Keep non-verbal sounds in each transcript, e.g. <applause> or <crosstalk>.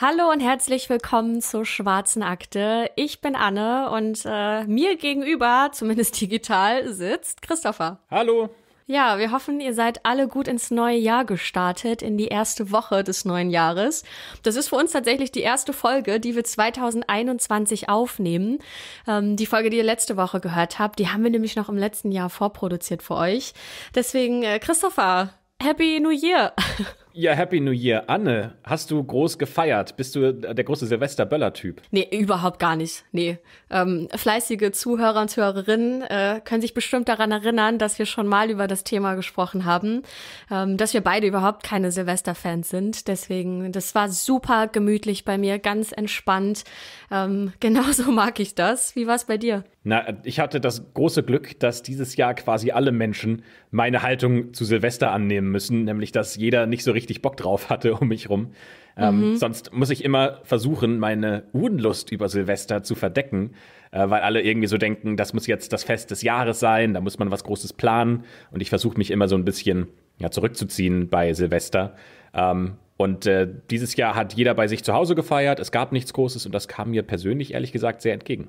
Hallo und herzlich willkommen zur Schwarzen Akte. Ich bin Anne und äh, mir gegenüber, zumindest <laughs> digital, sitzt Christopher. Hallo. Ja, wir hoffen, ihr seid alle gut ins neue Jahr gestartet, in die erste Woche des neuen Jahres. Das ist für uns tatsächlich die erste Folge, die wir 2021 aufnehmen. Ähm, die Folge, die ihr letzte Woche gehört habt, die haben wir nämlich noch im letzten Jahr vorproduziert für euch. Deswegen, äh, Christopher, Happy New Year! <laughs> Ja, Happy New Year. Anne, hast du groß gefeiert? Bist du der große Silvester-Böller-Typ? Nee, überhaupt gar nicht. Nee. Ähm, fleißige Zuhörer und Zuhörerinnen äh, können sich bestimmt daran erinnern, dass wir schon mal über das Thema gesprochen haben, ähm, dass wir beide überhaupt keine Silvester-Fans sind. Deswegen, das war super gemütlich bei mir, ganz entspannt. Ähm, <laughs> genauso mag ich das. Wie war es bei dir? Na, ich hatte das große Glück, dass dieses Jahr quasi alle Menschen meine Haltung zu Silvester annehmen müssen, nämlich dass jeder nicht so richtig richtig Bock drauf hatte um mich rum. Ähm, mhm. Sonst muss ich immer versuchen, meine Unlust über Silvester zu verdecken, äh, weil alle irgendwie so denken, das muss jetzt das Fest des Jahres sein, da muss man was Großes planen. Und ich versuche mich immer so ein bisschen ja, zurückzuziehen bei Silvester. Ähm, und äh, dieses Jahr hat jeder bei sich zu Hause gefeiert, es gab nichts Großes und das kam mir persönlich ehrlich gesagt sehr entgegen.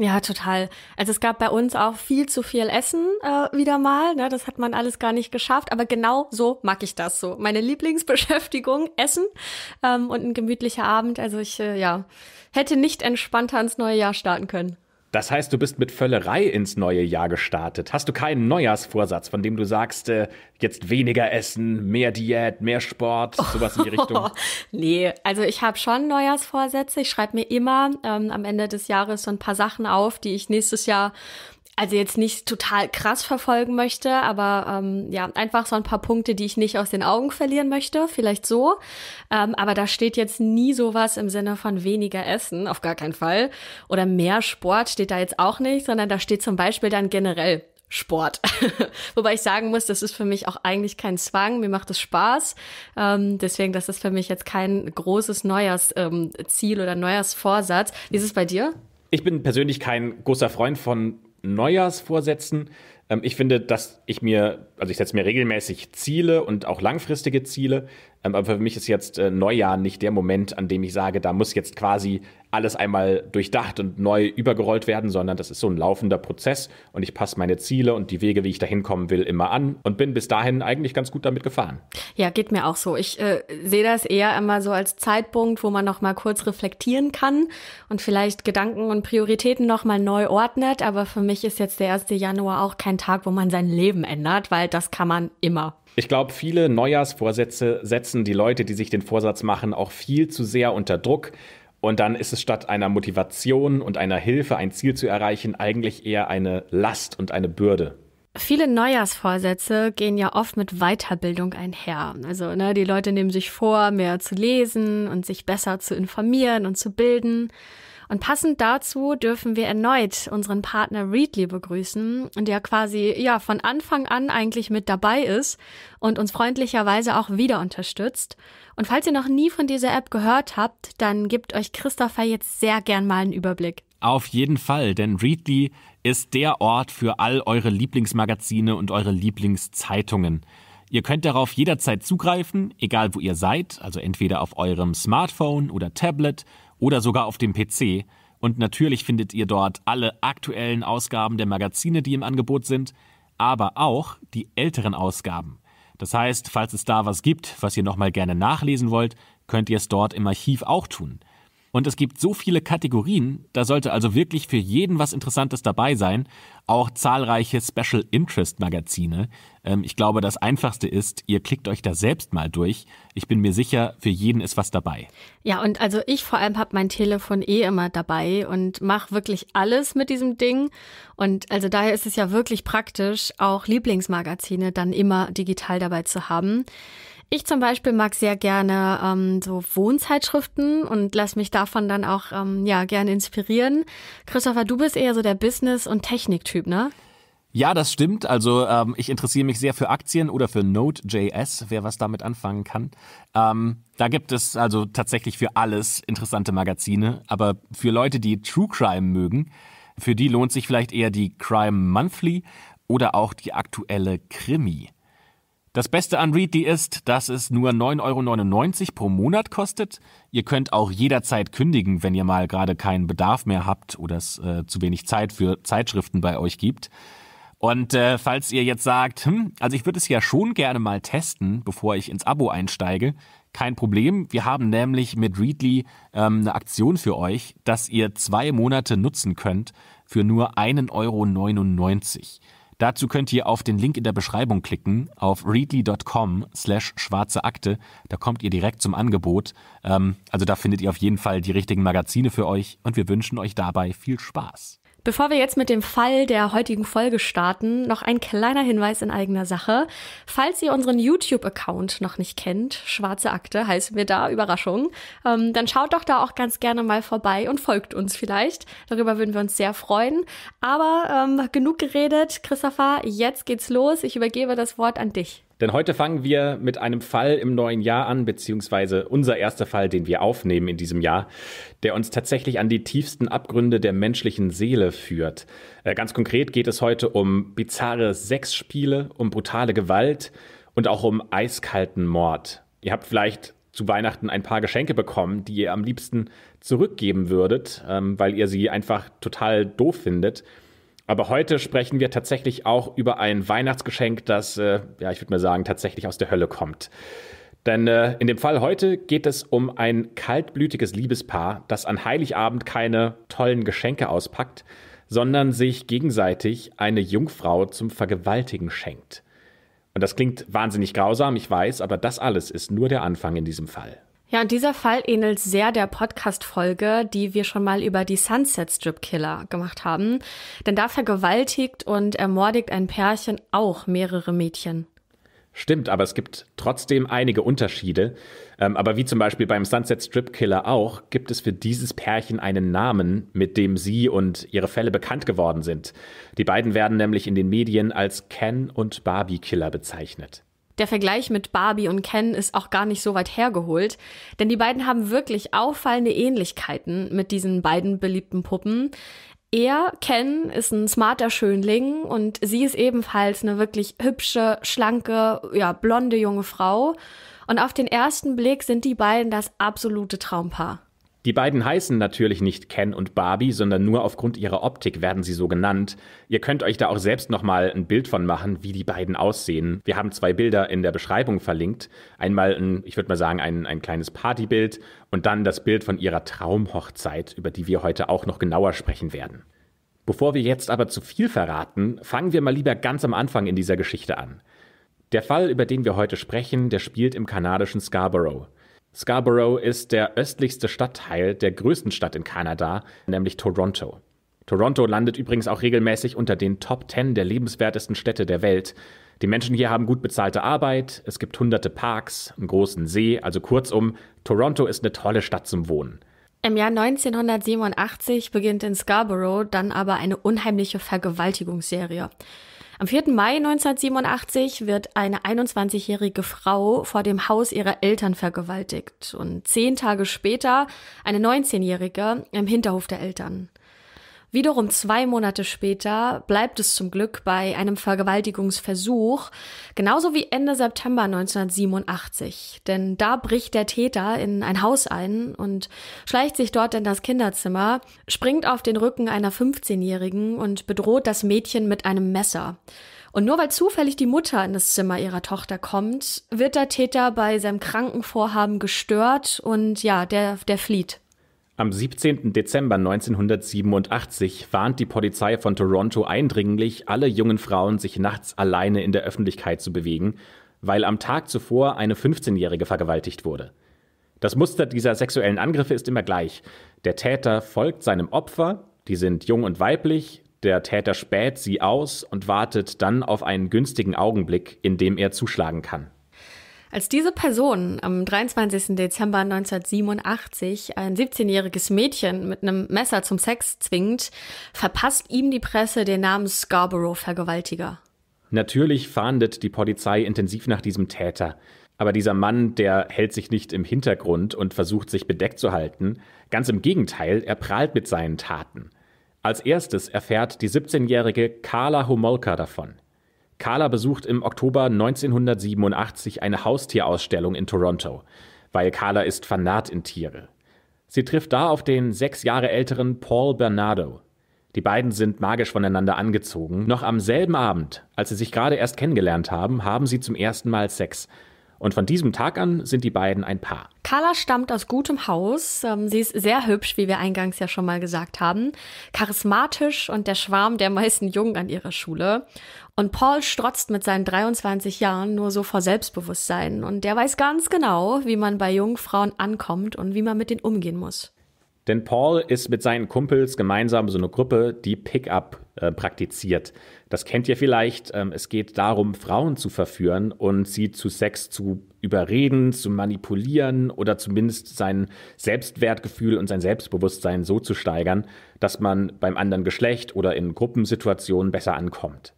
Ja, total. Also es gab bei uns auch viel zu viel Essen äh, wieder mal. Ne? Das hat man alles gar nicht geschafft. Aber genau so mag ich das so. Meine Lieblingsbeschäftigung, <laughs> Essen ähm, und ein gemütlicher Abend. Also ich, äh, ja, hätte nicht entspannter ins neue Jahr starten können. Das heißt, du bist mit Völlerei ins neue Jahr gestartet. Hast du keinen Neujahrsvorsatz, von dem du sagst, äh, jetzt weniger essen, mehr Diät, mehr Sport, sowas in die Richtung? <laughs> nee, also ich habe schon Neujahrsvorsätze. Ich schreibe mir immer ähm, am Ende des Jahres so ein paar Sachen auf, die ich nächstes Jahr also jetzt nicht total krass verfolgen möchte, aber ähm, ja, einfach so ein paar Punkte, die ich nicht aus den Augen verlieren möchte, vielleicht so. Ähm, aber da steht jetzt nie sowas im Sinne von weniger Essen, auf gar keinen Fall. Oder mehr Sport steht da jetzt auch nicht, sondern da steht zum Beispiel dann generell Sport. <laughs> Wobei ich sagen muss, das ist für mich auch eigentlich kein Zwang. Mir macht es Spaß. Ähm, deswegen, das ist für mich jetzt kein großes neues ähm, Ziel oder neues Vorsatz. Wie ist es bei dir? Ich bin persönlich kein großer Freund von Neujahrsvorsätzen. Ähm, ich finde, dass ich mir, also ich setze mir regelmäßig Ziele und auch langfristige Ziele, ähm, aber für mich ist jetzt äh, Neujahr nicht der Moment, an dem ich sage, da muss jetzt quasi alles einmal durchdacht und neu übergerollt werden, sondern das ist so ein laufender Prozess und ich passe meine Ziele und die Wege, wie ich dahin kommen will, immer an und bin bis dahin eigentlich ganz gut damit gefahren. Ja, geht mir auch so. Ich äh, sehe das eher immer so als Zeitpunkt, wo man noch mal kurz reflektieren kann und vielleicht Gedanken und Prioritäten noch mal neu ordnet, aber für mich ist jetzt der 1. Januar auch kein Tag, wo man sein Leben ändert, weil das kann man immer. Ich glaube, viele Neujahrsvorsätze setzen die Leute, die sich den Vorsatz machen, auch viel zu sehr unter Druck. Und dann ist es statt einer Motivation und einer Hilfe, ein Ziel zu erreichen, eigentlich eher eine Last und eine Bürde. Viele Neujahrsvorsätze gehen ja oft mit Weiterbildung einher. Also ne, die Leute nehmen sich vor, mehr zu lesen und sich besser zu informieren und zu bilden. Und passend dazu dürfen wir erneut unseren Partner Readly begrüßen, der quasi ja von Anfang an eigentlich mit dabei ist und uns freundlicherweise auch wieder unterstützt. Und falls ihr noch nie von dieser App gehört habt, dann gibt euch Christopher jetzt sehr gern mal einen Überblick. Auf jeden Fall, denn Readly ist der Ort für all eure Lieblingsmagazine und eure Lieblingszeitungen. Ihr könnt darauf jederzeit zugreifen, egal wo ihr seid, also entweder auf eurem Smartphone oder Tablet oder sogar auf dem PC. Und natürlich findet ihr dort alle aktuellen Ausgaben der Magazine, die im Angebot sind, aber auch die älteren Ausgaben. Das heißt, falls es da was gibt, was ihr nochmal gerne nachlesen wollt, könnt ihr es dort im Archiv auch tun. Und es gibt so viele Kategorien, da sollte also wirklich für jeden was Interessantes dabei sein auch zahlreiche Special Interest Magazine. Ähm, ich glaube, das Einfachste ist, ihr klickt euch da selbst mal durch. Ich bin mir sicher, für jeden ist was dabei. Ja, und also ich vor allem habe mein Telefon eh immer dabei und mache wirklich alles mit diesem Ding. Und also daher ist es ja wirklich praktisch, auch Lieblingsmagazine dann immer digital dabei zu haben. Ich zum Beispiel mag sehr gerne ähm, so Wohnzeitschriften und lass mich davon dann auch ähm, ja gerne inspirieren. Christopher, du bist eher so der Business- und Techniktyp, ne? Ja, das stimmt. Also ähm, ich interessiere mich sehr für Aktien oder für Node.js, wer was damit anfangen kann. Ähm, da gibt es also tatsächlich für alles interessante Magazine. Aber für Leute, die True Crime mögen, für die lohnt sich vielleicht eher die Crime Monthly oder auch die aktuelle Krimi. Das Beste an Readly ist, dass es nur 9,99 Euro pro Monat kostet. Ihr könnt auch jederzeit kündigen, wenn ihr mal gerade keinen Bedarf mehr habt oder es äh, zu wenig Zeit für Zeitschriften bei euch gibt. Und äh, falls ihr jetzt sagt, hm, also ich würde es ja schon gerne mal testen, bevor ich ins Abo einsteige, kein Problem. Wir haben nämlich mit Readly ähm, eine Aktion für euch, dass ihr zwei Monate nutzen könnt für nur 1,99 Euro. Dazu könnt ihr auf den Link in der Beschreibung klicken, auf readly.com slash schwarze Akte. Da kommt ihr direkt zum Angebot. Ähm, also da findet ihr auf jeden Fall die richtigen Magazine für euch und wir wünschen euch dabei viel Spaß. Bevor wir jetzt mit dem Fall der heutigen Folge starten, noch ein kleiner Hinweis in eigener Sache. Falls ihr unseren YouTube-Account noch nicht kennt, Schwarze Akte heißen wir da, Überraschung, ähm, dann schaut doch da auch ganz gerne mal vorbei und folgt uns vielleicht. Darüber würden wir uns sehr freuen. Aber ähm, genug geredet, Christopher, jetzt geht's los. Ich übergebe das Wort an dich. Denn heute fangen wir mit einem Fall im neuen Jahr an, beziehungsweise unser erster Fall, den wir aufnehmen in diesem Jahr, der uns tatsächlich an die tiefsten Abgründe der menschlichen Seele führt. Äh, ganz konkret geht es heute um bizarre Sexspiele, um brutale Gewalt und auch um eiskalten Mord. Ihr habt vielleicht zu Weihnachten ein paar Geschenke bekommen, die ihr am liebsten zurückgeben würdet, ähm, weil ihr sie einfach total doof findet. Aber heute sprechen wir tatsächlich auch über ein Weihnachtsgeschenk, das, äh, ja, ich würde mal sagen, tatsächlich aus der Hölle kommt. Denn äh, in dem Fall heute geht es um ein kaltblütiges Liebespaar, das an Heiligabend keine tollen Geschenke auspackt, sondern sich gegenseitig eine Jungfrau zum Vergewaltigen schenkt. Und das klingt wahnsinnig grausam, ich weiß, aber das alles ist nur der Anfang in diesem Fall. Ja, und dieser Fall ähnelt sehr der Podcast-Folge, die wir schon mal über die Sunset Strip Killer gemacht haben. Denn da vergewaltigt und ermordigt ein Pärchen auch mehrere Mädchen. Stimmt, aber es gibt trotzdem einige Unterschiede. Ähm, aber wie zum Beispiel beim Sunset Strip Killer auch, gibt es für dieses Pärchen einen Namen, mit dem sie und ihre Fälle bekannt geworden sind. Die beiden werden nämlich in den Medien als Ken und Barbie Killer bezeichnet. Der Vergleich mit Barbie und Ken ist auch gar nicht so weit hergeholt, denn die beiden haben wirklich auffallende Ähnlichkeiten mit diesen beiden beliebten Puppen. Er, Ken, ist ein smarter Schönling und sie ist ebenfalls eine wirklich hübsche, schlanke, ja, blonde junge Frau. Und auf den ersten Blick sind die beiden das absolute Traumpaar. Die beiden heißen natürlich nicht Ken und Barbie, sondern nur aufgrund ihrer Optik werden sie so genannt. Ihr könnt euch da auch selbst nochmal ein Bild von machen, wie die beiden aussehen. Wir haben zwei Bilder in der Beschreibung verlinkt. Einmal ein, ich würde mal sagen, ein, ein kleines Partybild und dann das Bild von ihrer Traumhochzeit, über die wir heute auch noch genauer sprechen werden. Bevor wir jetzt aber zu viel verraten, fangen wir mal lieber ganz am Anfang in dieser Geschichte an. Der Fall, über den wir heute sprechen, der spielt im kanadischen Scarborough. Scarborough ist der östlichste Stadtteil der größten Stadt in Kanada, nämlich Toronto. Toronto landet übrigens auch regelmäßig unter den Top 10 der lebenswertesten Städte der Welt. Die Menschen hier haben gut bezahlte Arbeit, es gibt hunderte Parks, einen großen See, also kurzum, Toronto ist eine tolle Stadt zum Wohnen. Im Jahr 1987 beginnt in Scarborough dann aber eine unheimliche Vergewaltigungsserie. Am 4. Mai 1987 wird eine 21-jährige Frau vor dem Haus ihrer Eltern vergewaltigt und zehn Tage später eine 19-jährige im Hinterhof der Eltern. Wiederum zwei Monate später bleibt es zum Glück bei einem Vergewaltigungsversuch, genauso wie Ende September 1987. Denn da bricht der Täter in ein Haus ein und schleicht sich dort in das Kinderzimmer, springt auf den Rücken einer 15-Jährigen und bedroht das Mädchen mit einem Messer. Und nur weil zufällig die Mutter in das Zimmer ihrer Tochter kommt, wird der Täter bei seinem Krankenvorhaben gestört und ja, der, der flieht. Am 17. Dezember 1987 warnt die Polizei von Toronto eindringlich, alle jungen Frauen, sich nachts alleine in der Öffentlichkeit zu bewegen, weil am Tag zuvor eine 15-Jährige vergewaltigt wurde. Das Muster dieser sexuellen Angriffe ist immer gleich. Der Täter folgt seinem Opfer, die sind jung und weiblich, der Täter späht sie aus und wartet dann auf einen günstigen Augenblick, in dem er zuschlagen kann. Als diese Person am 23. Dezember 1987 ein 17-jähriges Mädchen mit einem Messer zum Sex zwingt, verpasst ihm die Presse den Namen Scarborough-Vergewaltiger. Natürlich fahndet die Polizei intensiv nach diesem Täter. Aber dieser Mann, der hält sich nicht im Hintergrund und versucht sich bedeckt zu halten. Ganz im Gegenteil, er prahlt mit seinen Taten. Als erstes erfährt die 17-jährige Carla Homolka davon. Carla besucht im Oktober 1987 eine Haustierausstellung in Toronto, weil Carla ist Fanat in Tiere. Sie trifft da auf den sechs Jahre älteren Paul Bernardo. Die beiden sind magisch voneinander angezogen. Noch am selben Abend, als sie sich gerade erst kennengelernt haben, haben sie zum ersten Mal Sex. Und von diesem Tag an sind die beiden ein Paar. Carla stammt aus gutem Haus. Ähm, sie ist sehr hübsch, wie wir eingangs ja schon mal gesagt haben, charismatisch und der Schwarm der meisten Jungen an ihrer Schule. Und Paul strotzt mit seinen 23 Jahren nur so vor Selbstbewusstsein und der weiß ganz genau, wie man bei jungen Frauen ankommt und wie man mit denen umgehen muss. Denn Paul ist mit seinen Kumpels gemeinsam so eine Gruppe, die Pickup äh, praktiziert. Das kennt ihr vielleicht. Ähm, es geht darum, Frauen zu verführen und sie zu Sex zu überreden, zu manipulieren oder zumindest sein Selbstwertgefühl und sein Selbstbewusstsein so zu steigern, dass man beim anderen Geschlecht oder in Gruppensituationen besser ankommt.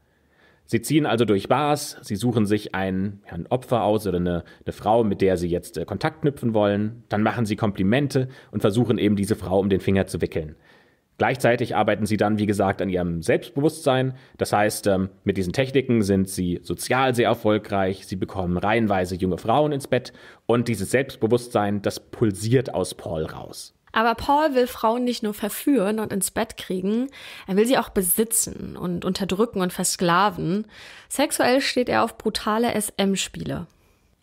Sie ziehen also durch Bars, sie suchen sich ein, ja, ein Opfer aus oder eine, eine, Frau, mit der sie jetzt äh, Kontakt knüpfen wollen. Dann machen sie Komplimente und versuchen eben diese Frau um den Finger zu wickeln. Gleichzeitig arbeiten sie dann, wie gesagt, an ihrem Selbstbewusstsein. Das heißt, ähm, mit diesen Techniken sind sie sozial sehr erfolgreich, sie bekommen reihenweise junge Frauen ins Bett und dieses Selbstbewusstsein, das pulsiert aus Paul raus. Aber Paul will Frauen nicht nur verführen und ins Bett kriegen, er will sie auch besitzen und unterdrücken und versklaven. Sexuell steht er auf brutale SM-Spiele.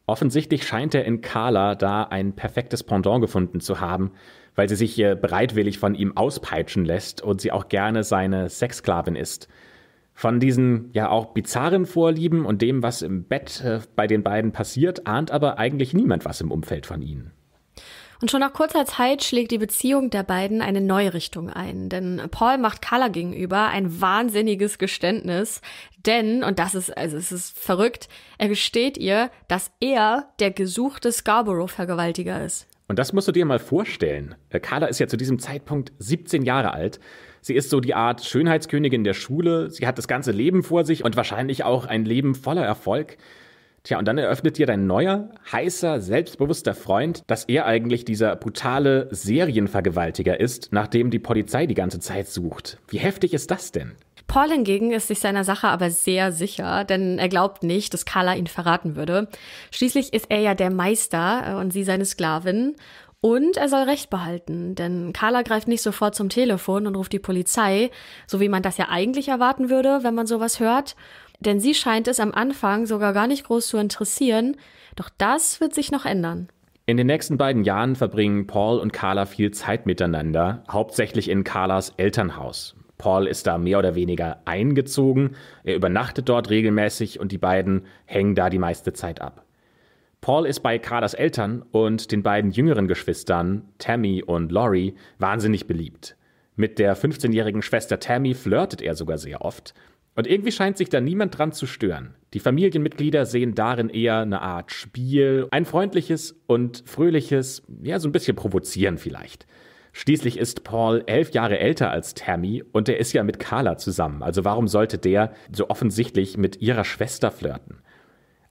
Offensichtlich scheint er in Carla da ein perfektes Pendant gefunden zu haben, weil sie sich hier äh, bereitwillig von ihm auspeitschen lässt und sie auch gerne seine Sexsklavin ist. Von diesen ja auch bizarren Vorlieben und dem, was im Bett äh, bei den beiden passiert, ahnt aber eigentlich niemand was im Umfeld von ihnen. Und schon nach kurzer Zeit schlägt die Beziehung der beiden eine neue Richtung ein, denn Paul macht Carla gegenüber ein wahnsinniges Geständnis, denn, und das ist, also es ist verrückt, er gesteht ihr, dass er der gesuchte Scarborough-Vergewaltiger ist. Und das musst du dir mal vorstellen. Äh, Carla ist ja zu diesem Zeitpunkt 17 Jahre alt. Sie ist so die Art Schönheitskönigin der Schule. Sie hat das ganze Leben vor sich und wahrscheinlich auch ein Leben voller Erfolg. Tja, und dann eröffnet dir dein neuer, heißer, selbstbewusster Freund, dass er eigentlich dieser brutale Serienvergewaltiger ist, nach dem die Polizei die ganze Zeit sucht. Wie heftig ist das denn? Paul hingegen ist sich seiner Sache aber sehr sicher, denn er glaubt nicht, dass Carla ihn verraten würde. Schließlich ist er ja der Meister äh, und sie seine Sklavin. Und er soll Recht behalten, denn Carla greift nicht sofort zum Telefon und ruft die Polizei, so wie man das ja eigentlich erwarten würde, wenn man sowas hört denn sie scheint es am Anfang sogar gar nicht groß zu interessieren, doch das wird sich noch ändern. In den nächsten beiden Jahren verbringen Paul und Carla viel Zeit miteinander, hauptsächlich in Carlas Elternhaus. Paul ist da mehr oder weniger eingezogen, er übernachtet dort regelmäßig und die beiden hängen da die meiste Zeit ab. Paul ist bei Carlas Eltern und den beiden jüngeren Geschwistern, Tammy und Laurie, wahnsinnig beliebt. Mit der 15-jährigen Schwester Tammy flirtet er sogar sehr oft und irgendwie scheint sich da niemand dran zu stören. Die Familienmitglieder sehen darin eher eine Art Spiel, ein freundliches und fröhliches, ja, so ein bisschen provozieren vielleicht. Schließlich ist Paul elf Jahre älter als Tammy und er ist ja mit Carla zusammen, also warum sollte der so offensichtlich mit ihrer Schwester flirten?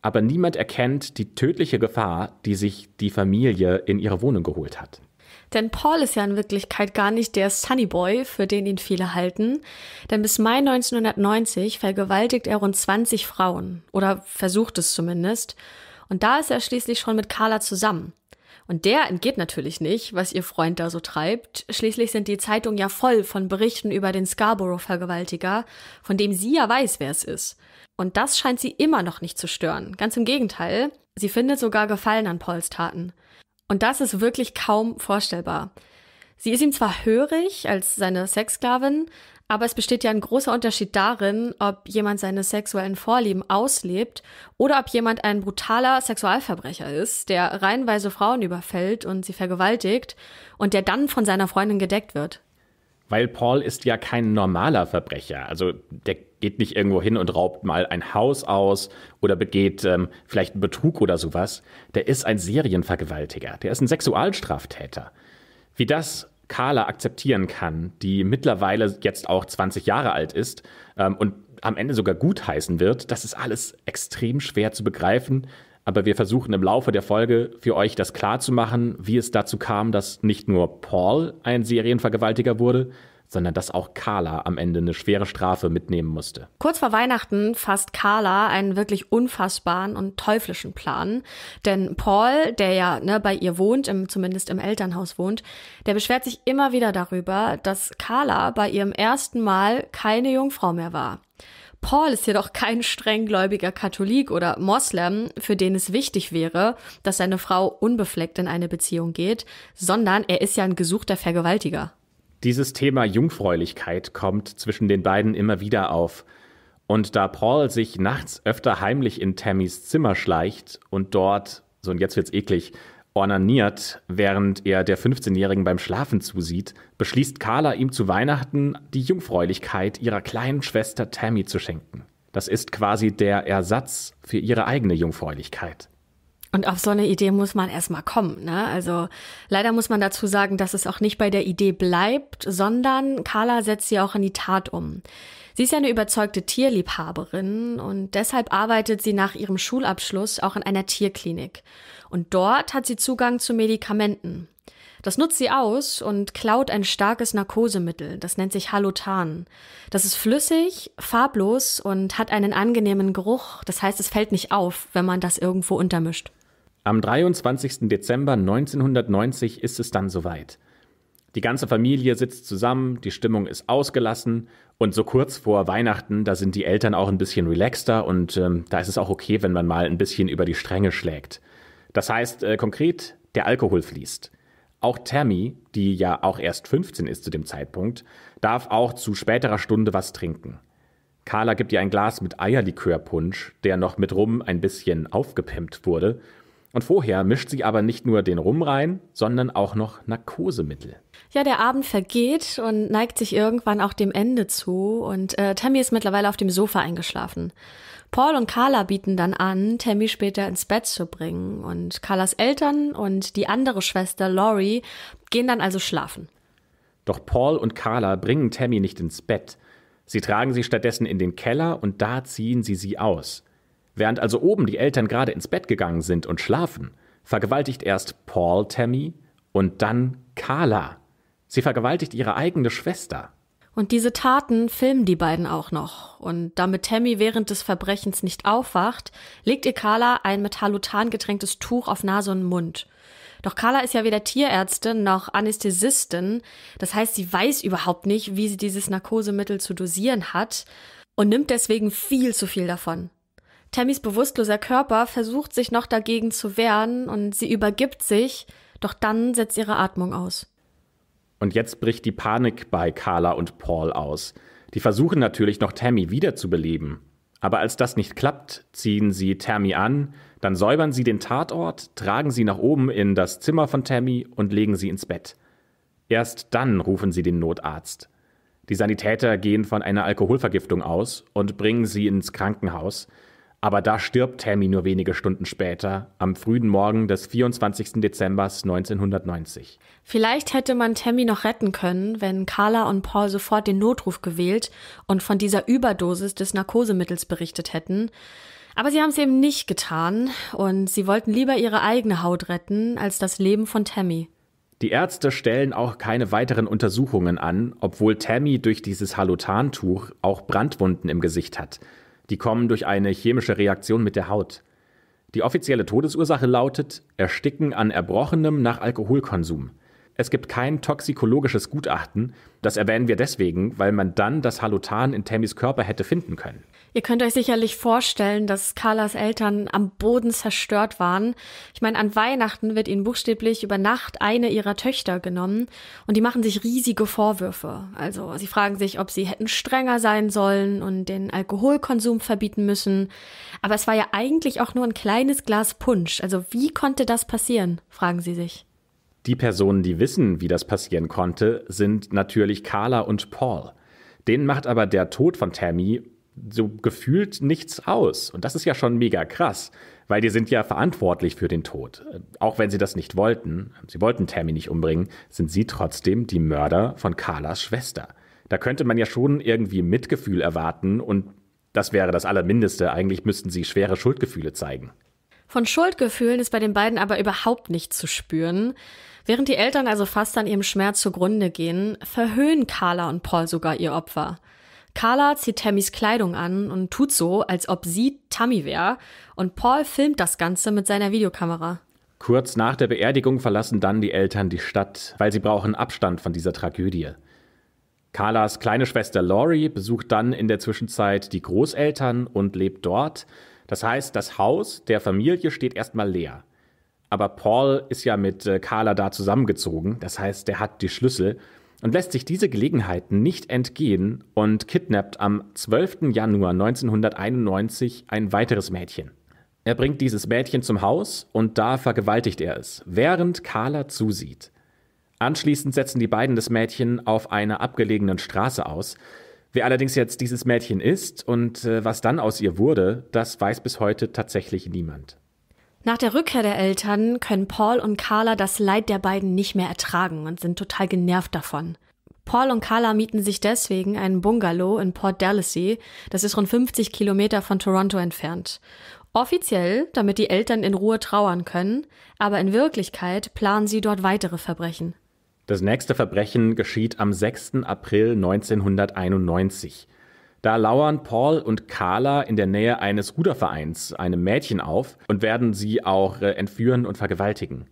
Aber niemand erkennt die tödliche Gefahr, die sich die Familie in ihre Wohnung geholt hat. Denn Paul ist ja in Wirklichkeit gar nicht der Sunny Boy, für den ihn viele halten. Denn bis Mai 1990 vergewaltigt er rund 20 Frauen. Oder versucht es zumindest. Und da ist er schließlich schon mit Carla zusammen. Und der entgeht natürlich nicht, was ihr Freund da so treibt. Schließlich sind die Zeitungen ja voll von Berichten über den Scarborough-Vergewaltiger, von dem sie ja weiß, wer es ist. Und das scheint sie immer noch nicht zu stören. Ganz im Gegenteil, sie findet sogar Gefallen an Pauls Taten. Und das ist wirklich kaum vorstellbar. Sie ist ihm zwar hörig als seine Sexsklavin, aber es besteht ja ein großer Unterschied darin, ob jemand seine sexuellen Vorlieben auslebt oder ob jemand ein brutaler Sexualverbrecher ist, der reihenweise Frauen überfällt und sie vergewaltigt und der dann von seiner Freundin gedeckt wird. Weil Paul ist ja kein normaler Verbrecher. Also der geht nicht irgendwo hin und raubt mal ein Haus aus oder begeht ähm, vielleicht einen Betrug oder sowas. Der ist ein Serienvergewaltiger. Der ist ein Sexualstraftäter. Wie das Carla akzeptieren kann, die mittlerweile jetzt auch 20 Jahre alt ist ähm, und am Ende sogar gut heißen wird, das ist alles extrem schwer zu begreifen. Aber wir versuchen im Laufe der Folge für euch das klar zu machen, wie es dazu kam, dass nicht nur Paul ein Serienvergewaltiger wurde, sondern dass auch Carla am Ende eine schwere Strafe mitnehmen musste. Kurz vor Weihnachten fasst Carla einen wirklich unfassbaren und teuflischen Plan. Denn Paul, der ja ne, bei ihr wohnt, im, zumindest im Elternhaus wohnt, der beschwert sich immer wieder darüber, dass Carla bei ihrem ersten Mal keine Jungfrau mehr war. Paul ist jedoch kein strenggläubiger Katholik oder Moslem, für den es wichtig wäre, dass seine Frau unbefleckt in eine Beziehung geht, sondern er ist ja ein gesuchter Vergewaltiger. Dieses Thema Jungfräulichkeit kommt zwischen den beiden immer wieder auf. Und da Paul sich nachts öfter heimlich in Tammys Zimmer schleicht und dort, so und jetzt wird's eklig, ornaniert, während er der 15-Jährigen beim Schlafen zusieht, beschließt Carla ihm zu Weihnachten die Jungfräulichkeit ihrer kleinen Schwester Tammy zu schenken. Das ist quasi der Ersatz für ihre eigene Jungfräulichkeit. Und auf so eine Idee muss man erstmal kommen. Ne? Also leider muss man dazu sagen, dass es auch nicht bei der Idee bleibt, sondern Carla setzt sie auch in die Tat um. Sie ist ja eine überzeugte Tierliebhaberin und deshalb arbeitet sie nach ihrem Schulabschluss auch in einer Tierklinik. Und dort hat sie Zugang zu Medikamenten. Das nutzt sie aus und klaut ein starkes Narkosemittel, das nennt sich Halothan. Das ist flüssig, farblos und hat einen angenehmen Geruch, das heißt, es fällt nicht auf, wenn man das irgendwo untermischt. Am 23. Dezember 1990 ist es dann soweit. Die ganze Familie sitzt zusammen, die Stimmung ist ausgelassen und so kurz vor Weihnachten, da sind die Eltern auch ein bisschen relaxter und ähm, da ist es auch okay, wenn man mal ein bisschen über die Stränge schlägt. Das heißt äh, konkret, der Alkohol fließt. Auch Tammy, die ja auch erst 15 ist zu dem Zeitpunkt, darf auch zu späterer Stunde was trinken. Carla gibt ihr ein Glas mit Eierlikörpunsch, der noch mit Rum ein bisschen aufgepimpt wurde. Und vorher mischt sie aber nicht nur den Rum rein, sondern auch noch Narkosemittel. Ja, der Abend vergeht und neigt sich irgendwann auch dem Ende zu und äh, Tammy ist mittlerweile auf dem Sofa eingeschlafen. Paul und Carla bieten dann an, Tammy später ins Bett zu bringen und Carlas Eltern und die andere Schwester Lori gehen dann also schlafen. Doch Paul und Carla bringen Tammy nicht ins Bett. Sie tragen sie stattdessen in den Keller und da ziehen sie sie aus. Während also oben die Eltern gerade ins Bett gegangen sind und schlafen, vergewaltigt erst Paul Tammy und dann Carla. Sie vergewaltigt ihre eigene Schwester. Und diese Taten filmen die beiden auch noch. Und damit Tammy während des Verbrechens nicht aufwacht, legt ihr Carla ein mit Halutan getränktes Tuch auf Nase und Mund. Doch Carla ist ja weder Tierärztin noch Anästhesistin. Das heißt, sie weiß überhaupt nicht, wie sie dieses Narkosemittel zu dosieren hat und nimmt deswegen viel zu viel davon. Tammys bewusstloser Körper versucht sich noch dagegen zu wehren und sie übergibt sich, doch dann setzt ihre Atmung aus. Und jetzt bricht die Panik bei Carla und Paul aus. Die versuchen natürlich noch Tammy wiederzubeleben. Aber als das nicht klappt, ziehen sie Tammy an, dann säubern sie den Tatort, tragen sie nach oben in das Zimmer von Tammy und legen sie ins Bett. Erst dann rufen sie den Notarzt. Die Sanitäter gehen von einer Alkoholvergiftung aus und bringen sie ins Krankenhaus. Aber da stirbt Tammy nur wenige Stunden später, am frühen Morgen des 24. Dezember 1990. Vielleicht hätte man Tammy noch retten können, wenn Carla und Paul sofort den Notruf gewählt und von dieser Überdosis des Narkosemittels berichtet hätten. Aber sie haben es eben nicht getan und sie wollten lieber ihre eigene Haut retten als das Leben von Tammy. Die Ärzte stellen auch keine weiteren Untersuchungen an, obwohl Tammy durch dieses Halotantuch auch Brandwunden im Gesicht hat. Die kommen durch eine chemische Reaktion mit der Haut. Die offizielle Todesursache lautet Ersticken an Erbrochenem nach Alkoholkonsum. Es gibt kein toxikologisches Gutachten, das erwähnen wir deswegen, weil man dann das Halotan in Tammys Körper hätte finden können. Ihr könnt euch sicherlich vorstellen, dass Carlas Eltern am Boden zerstört waren. Ich meine, an Weihnachten wird ihnen buchstäblich über Nacht eine ihrer Töchter genommen und die machen sich riesige Vorwürfe. Also sie fragen sich, ob sie hätten strenger sein sollen und den Alkoholkonsum verbieten müssen. Aber es war ja eigentlich auch nur ein kleines Glas Punsch. Also wie konnte das passieren, fragen sie sich. Die Personen, die wissen, wie das passieren konnte, sind natürlich Carla und Paul. Denen macht aber der Tod von Tammy so gefühlt nichts aus. Und das ist ja schon mega krass, weil die sind ja verantwortlich für den Tod. Äh, auch wenn sie das nicht wollten, sie wollten Tammy nicht umbringen, sind sie trotzdem die Mörder von Carlas Schwester. Da könnte man ja schon irgendwie Mitgefühl erwarten und das wäre das Allermindeste. Eigentlich müssten sie schwere Schuldgefühle zeigen. Von Schuldgefühlen ist bei den beiden aber überhaupt nichts zu spüren. Während die Eltern also fast an ihrem Schmerz zugrunde gehen, verhöhen Carla und Paul sogar ihr Opfer. Carla zieht Tammys Kleidung an und tut so, als ob sie Tammy wäre, und Paul filmt das Ganze mit seiner Videokamera. Kurz nach der Beerdigung verlassen dann die Eltern die Stadt, weil sie brauchen Abstand von dieser Tragödie. Carlas kleine Schwester Lori besucht dann in der Zwischenzeit die Großeltern und lebt dort. Das heißt, das Haus der Familie steht erstmal leer. Aber Paul ist ja mit äh, Carla da zusammengezogen, das heißt, er hat die Schlüssel und lässt sich diese Gelegenheit nicht entgehen und kidnappt am 12. Januar 1991 ein weiteres Mädchen. Er bringt dieses Mädchen zum Haus und da vergewaltigt er es, während Carla zusieht. Anschließend setzen die beiden das Mädchen auf einer abgelegenen Straße aus. Wer allerdings jetzt dieses Mädchen ist und äh, was dann aus ihr wurde, das weiß bis heute tatsächlich niemand. Nach der Rückkehr der Eltern können Paul und Carla das Leid der beiden nicht mehr ertragen und sind total genervt davon. Paul und Carla mieten sich deswegen einen Bungalow in Port Dallasy, das ist rund 50 Kilometer von Toronto entfernt. Offiziell, damit die Eltern in Ruhe trauern können, aber in Wirklichkeit planen sie dort weitere Verbrechen. Das nächste Verbrechen geschieht am 6. April 1991. Da lauern Paul und Carla in der Nähe eines Rudervereins einem Mädchen auf und werden sie auch äh, entführen und vergewaltigen.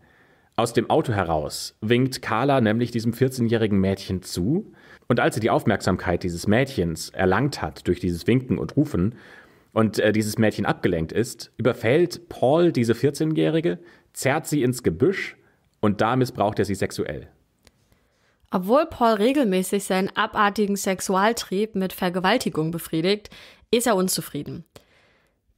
Aus dem Auto heraus winkt Carla nämlich diesem 14-jährigen Mädchen zu. Und als sie die Aufmerksamkeit dieses Mädchens erlangt hat durch dieses Winken und Rufen und äh, dieses Mädchen abgelenkt ist, überfällt Paul diese 14-jährige, zerrt sie ins Gebüsch und da missbraucht er sie sexuell. Obwohl Paul regelmäßig seinen abartigen Sexualtrieb mit Vergewaltigung befriedigt, ist er unzufrieden.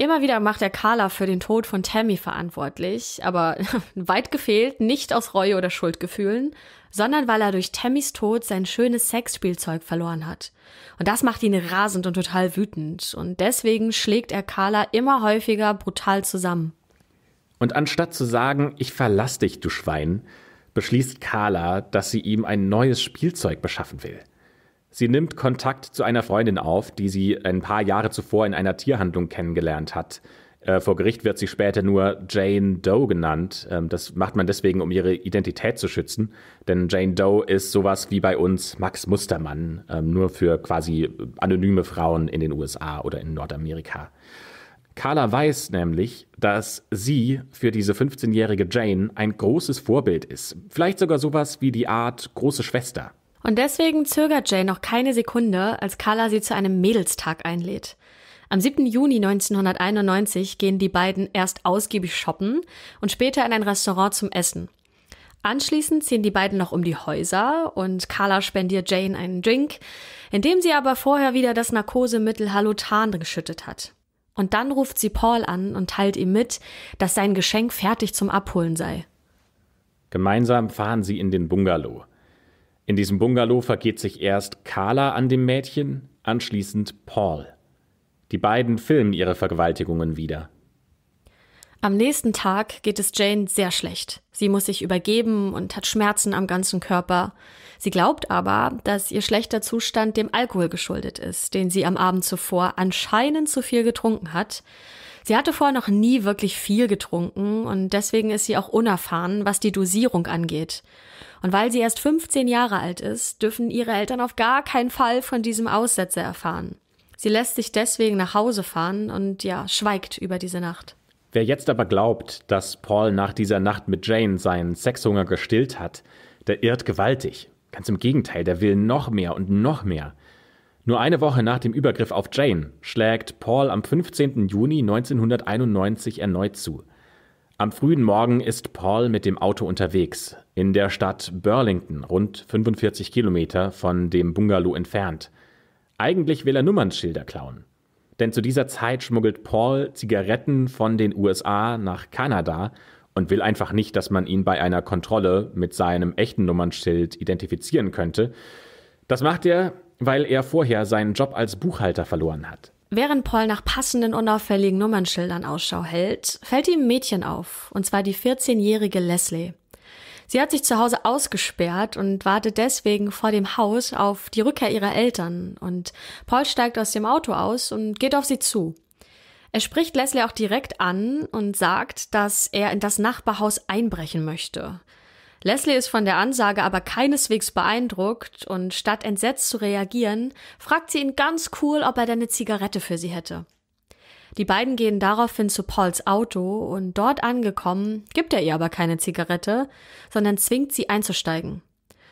Immer wieder macht er Carla für den Tod von Tammy verantwortlich, aber <laughs> weit gefehlt nicht aus Reue oder Schuldgefühlen, sondern weil er durch Tammys Tod sein schönes Sexspielzeug verloren hat. Und das macht ihn rasend und total wütend und deswegen schlägt er Carla immer häufiger brutal zusammen. Und anstatt zu sagen, ich verlass dich, du Schwein, beschließt Carla, dass sie ihm ein neues Spielzeug beschaffen will. Sie nimmt Kontakt zu einer Freundin auf, die sie ein paar Jahre zuvor in einer Tierhandlung kennengelernt hat. Äh, vor Gericht wird sie später nur Jane Doe genannt. Ähm, das macht man deswegen, um ihre Identität zu schützen. Denn Jane Doe ist sowas wie bei uns Max Mustermann, ähm, nur für quasi anonyme Frauen in den USA oder in Nordamerika. Carla weiß nämlich, dass sie für diese 15-jährige Jane ein großes Vorbild ist. Vielleicht sogar sowas wie die Art große Schwester. Und deswegen zögert Jane noch keine Sekunde, als Carla sie zu einem Mädelstag einlädt. Am 7. Juni 1991 gehen die beiden erst ausgiebig shoppen und später in ein Restaurant zum Essen. Anschließend ziehen die beiden noch um die Häuser und Carla spendiert Jane einen Drink, in dem sie aber vorher wieder das Narkosemittel Halotan geschüttet hat. Und dann ruft sie Paul an und teilt ihm mit, dass sein Geschenk fertig zum Abholen sei. Gemeinsam fahren sie in den Bungalow. In diesem Bungalow vergeht sich erst Carla an dem Mädchen, anschließend Paul. Die beiden filmen ihre Vergewaltigungen wieder. Am nächsten Tag geht es Jane sehr schlecht. Sie muss sich übergeben und hat Schmerzen am ganzen Körper. Sie glaubt aber, dass ihr schlechter Zustand dem Alkohol geschuldet ist, den sie am Abend zuvor anscheinend zu viel getrunken hat. Sie hatte vorher noch nie wirklich viel getrunken und deswegen ist sie auch unerfahren, was die Dosierung angeht. Und weil sie erst 15 Jahre alt ist, dürfen ihre Eltern auf gar keinen Fall von diesem Aussetzer erfahren. Sie lässt sich deswegen nach Hause fahren und ja, schweigt über diese Nacht. Wer jetzt aber glaubt, dass Paul nach dieser Nacht mit Jane seinen Sexhunger gestillt hat, der irrt gewaltig. Ganz im Gegenteil, der will noch mehr und noch mehr. Nur eine Woche nach dem Übergriff auf Jane schlägt Paul am 15. Juni 1991 erneut zu. Am frühen Morgen ist Paul mit dem Auto unterwegs, in der Stadt Burlington, rund 45 Kilometer von dem Bungalow entfernt. Eigentlich will er Nummernschilder klauen. Denn zu dieser Zeit schmuggelt Paul Zigaretten von den USA nach Kanada und will einfach nicht, dass man ihn bei einer Kontrolle mit seinem echten Nummernschild identifizieren könnte. Das macht er, weil er vorher seinen Job als Buchhalter verloren hat. Während Paul nach passenden, unauffälligen Nummernschildern Ausschau hält, fällt ihm ein Mädchen auf, und zwar die 14-jährige Leslie. Sie hat sich zu Hause ausgesperrt und wartet deswegen vor dem Haus auf die Rückkehr ihrer Eltern. Und Paul steigt aus dem Auto aus und geht auf sie zu. Er spricht Leslie auch direkt an und sagt, dass er in das Nachbarhaus einbrechen möchte. Leslie ist von der Ansage aber keineswegs beeindruckt und statt entsetzt zu reagieren, fragt sie ihn ganz cool, ob er denn eine Zigarette für sie hätte. Die beiden gehen daraufhin zu Pauls Auto und dort angekommen, gibt er ihr aber keine Zigarette, sondern zwingt sie einzusteigen.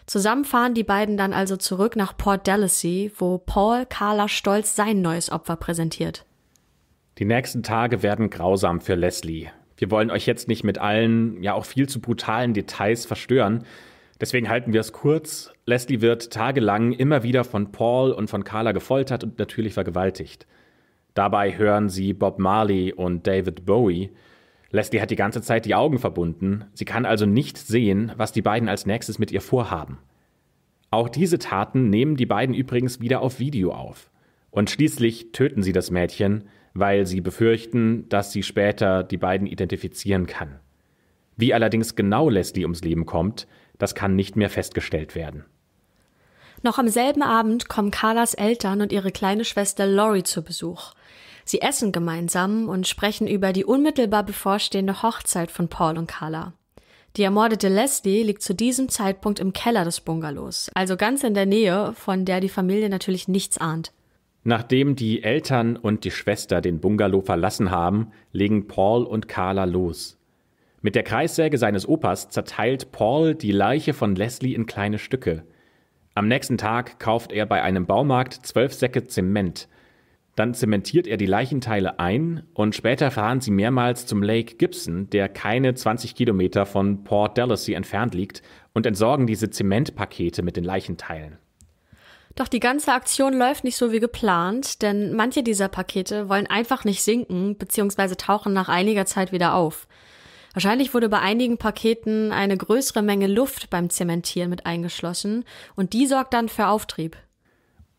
Zusammen fahren die beiden dann also zurück nach Port Dallasy, wo Paul Carla stolz sein neues Opfer präsentiert. Die nächsten Tage werden grausam für Leslie. Wir wollen euch jetzt nicht mit allen, ja auch viel zu brutalen Details verstören. Deswegen halten wir es kurz. Leslie wird tagelang immer wieder von Paul und von Carla gefoltert und natürlich vergewaltigt. Dabei hören sie Bob Marley und David Bowie. Leslie hat die ganze Zeit die Augen verbunden. Sie kann also nicht sehen, was die beiden als nächstes mit ihr vorhaben. Auch diese Taten nehmen die beiden übrigens wieder auf Video auf. Und schließlich töten sie das Mädchen, weil sie befürchten, dass sie später die beiden identifizieren kann. Wie allerdings genau Leslie ums Leben kommt, das kann nicht mehr festgestellt werden. Noch am selben Abend kommen Carlas Eltern und ihre kleine Schwester Lori zu Besuch. Sie essen gemeinsam und sprechen über die unmittelbar bevorstehende Hochzeit von Paul und Carla. Die ermordete Leslie liegt zu diesem Zeitpunkt im Keller des Bungalows, also ganz in der Nähe, von der die Familie natürlich nichts ahnt. Nachdem die Eltern und die Schwester den Bungalow verlassen haben, legen Paul und Carla los. Mit der Kreissäge seines Opas zerteilt Paul die Leiche von Leslie in kleine Stücke. Am nächsten Tag kauft er bei einem Baumarkt zwölf Säcke Zement. Dann zementiert er die Leichenteile ein und später fahren sie mehrmals zum Lake Gibson, der keine 20 Kilometer von Port Dallasy entfernt liegt, und entsorgen diese Zementpakete mit den Leichenteilen. Doch die ganze Aktion läuft nicht so wie geplant, denn manche dieser Pakete wollen einfach nicht sinken bzw. tauchen nach einiger Zeit wieder auf. Wahrscheinlich wurde bei einigen Paketen eine größere Menge Luft beim Zementieren mit eingeschlossen und die sorgt dann für Auftrieb.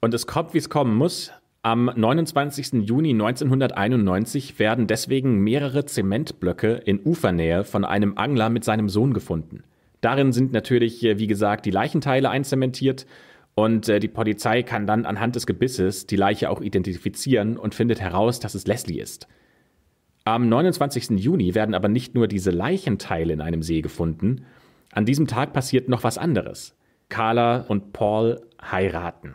Und es kommt, wie es kommen muss. Am 29. Juni 1991 werden deswegen mehrere Zementblöcke in Ufernähe von einem Angler mit seinem Sohn gefunden. Darin sind natürlich, wie gesagt, die Leichenteile einzementiert und äh, die Polizei kann dann anhand des Gebisses die Leiche auch identifizieren und findet heraus, dass es Leslie ist. Am 29. Juni werden aber nicht nur diese Leichenteile in einem See gefunden. An diesem Tag passiert noch was anderes. Carla und Paul heiraten.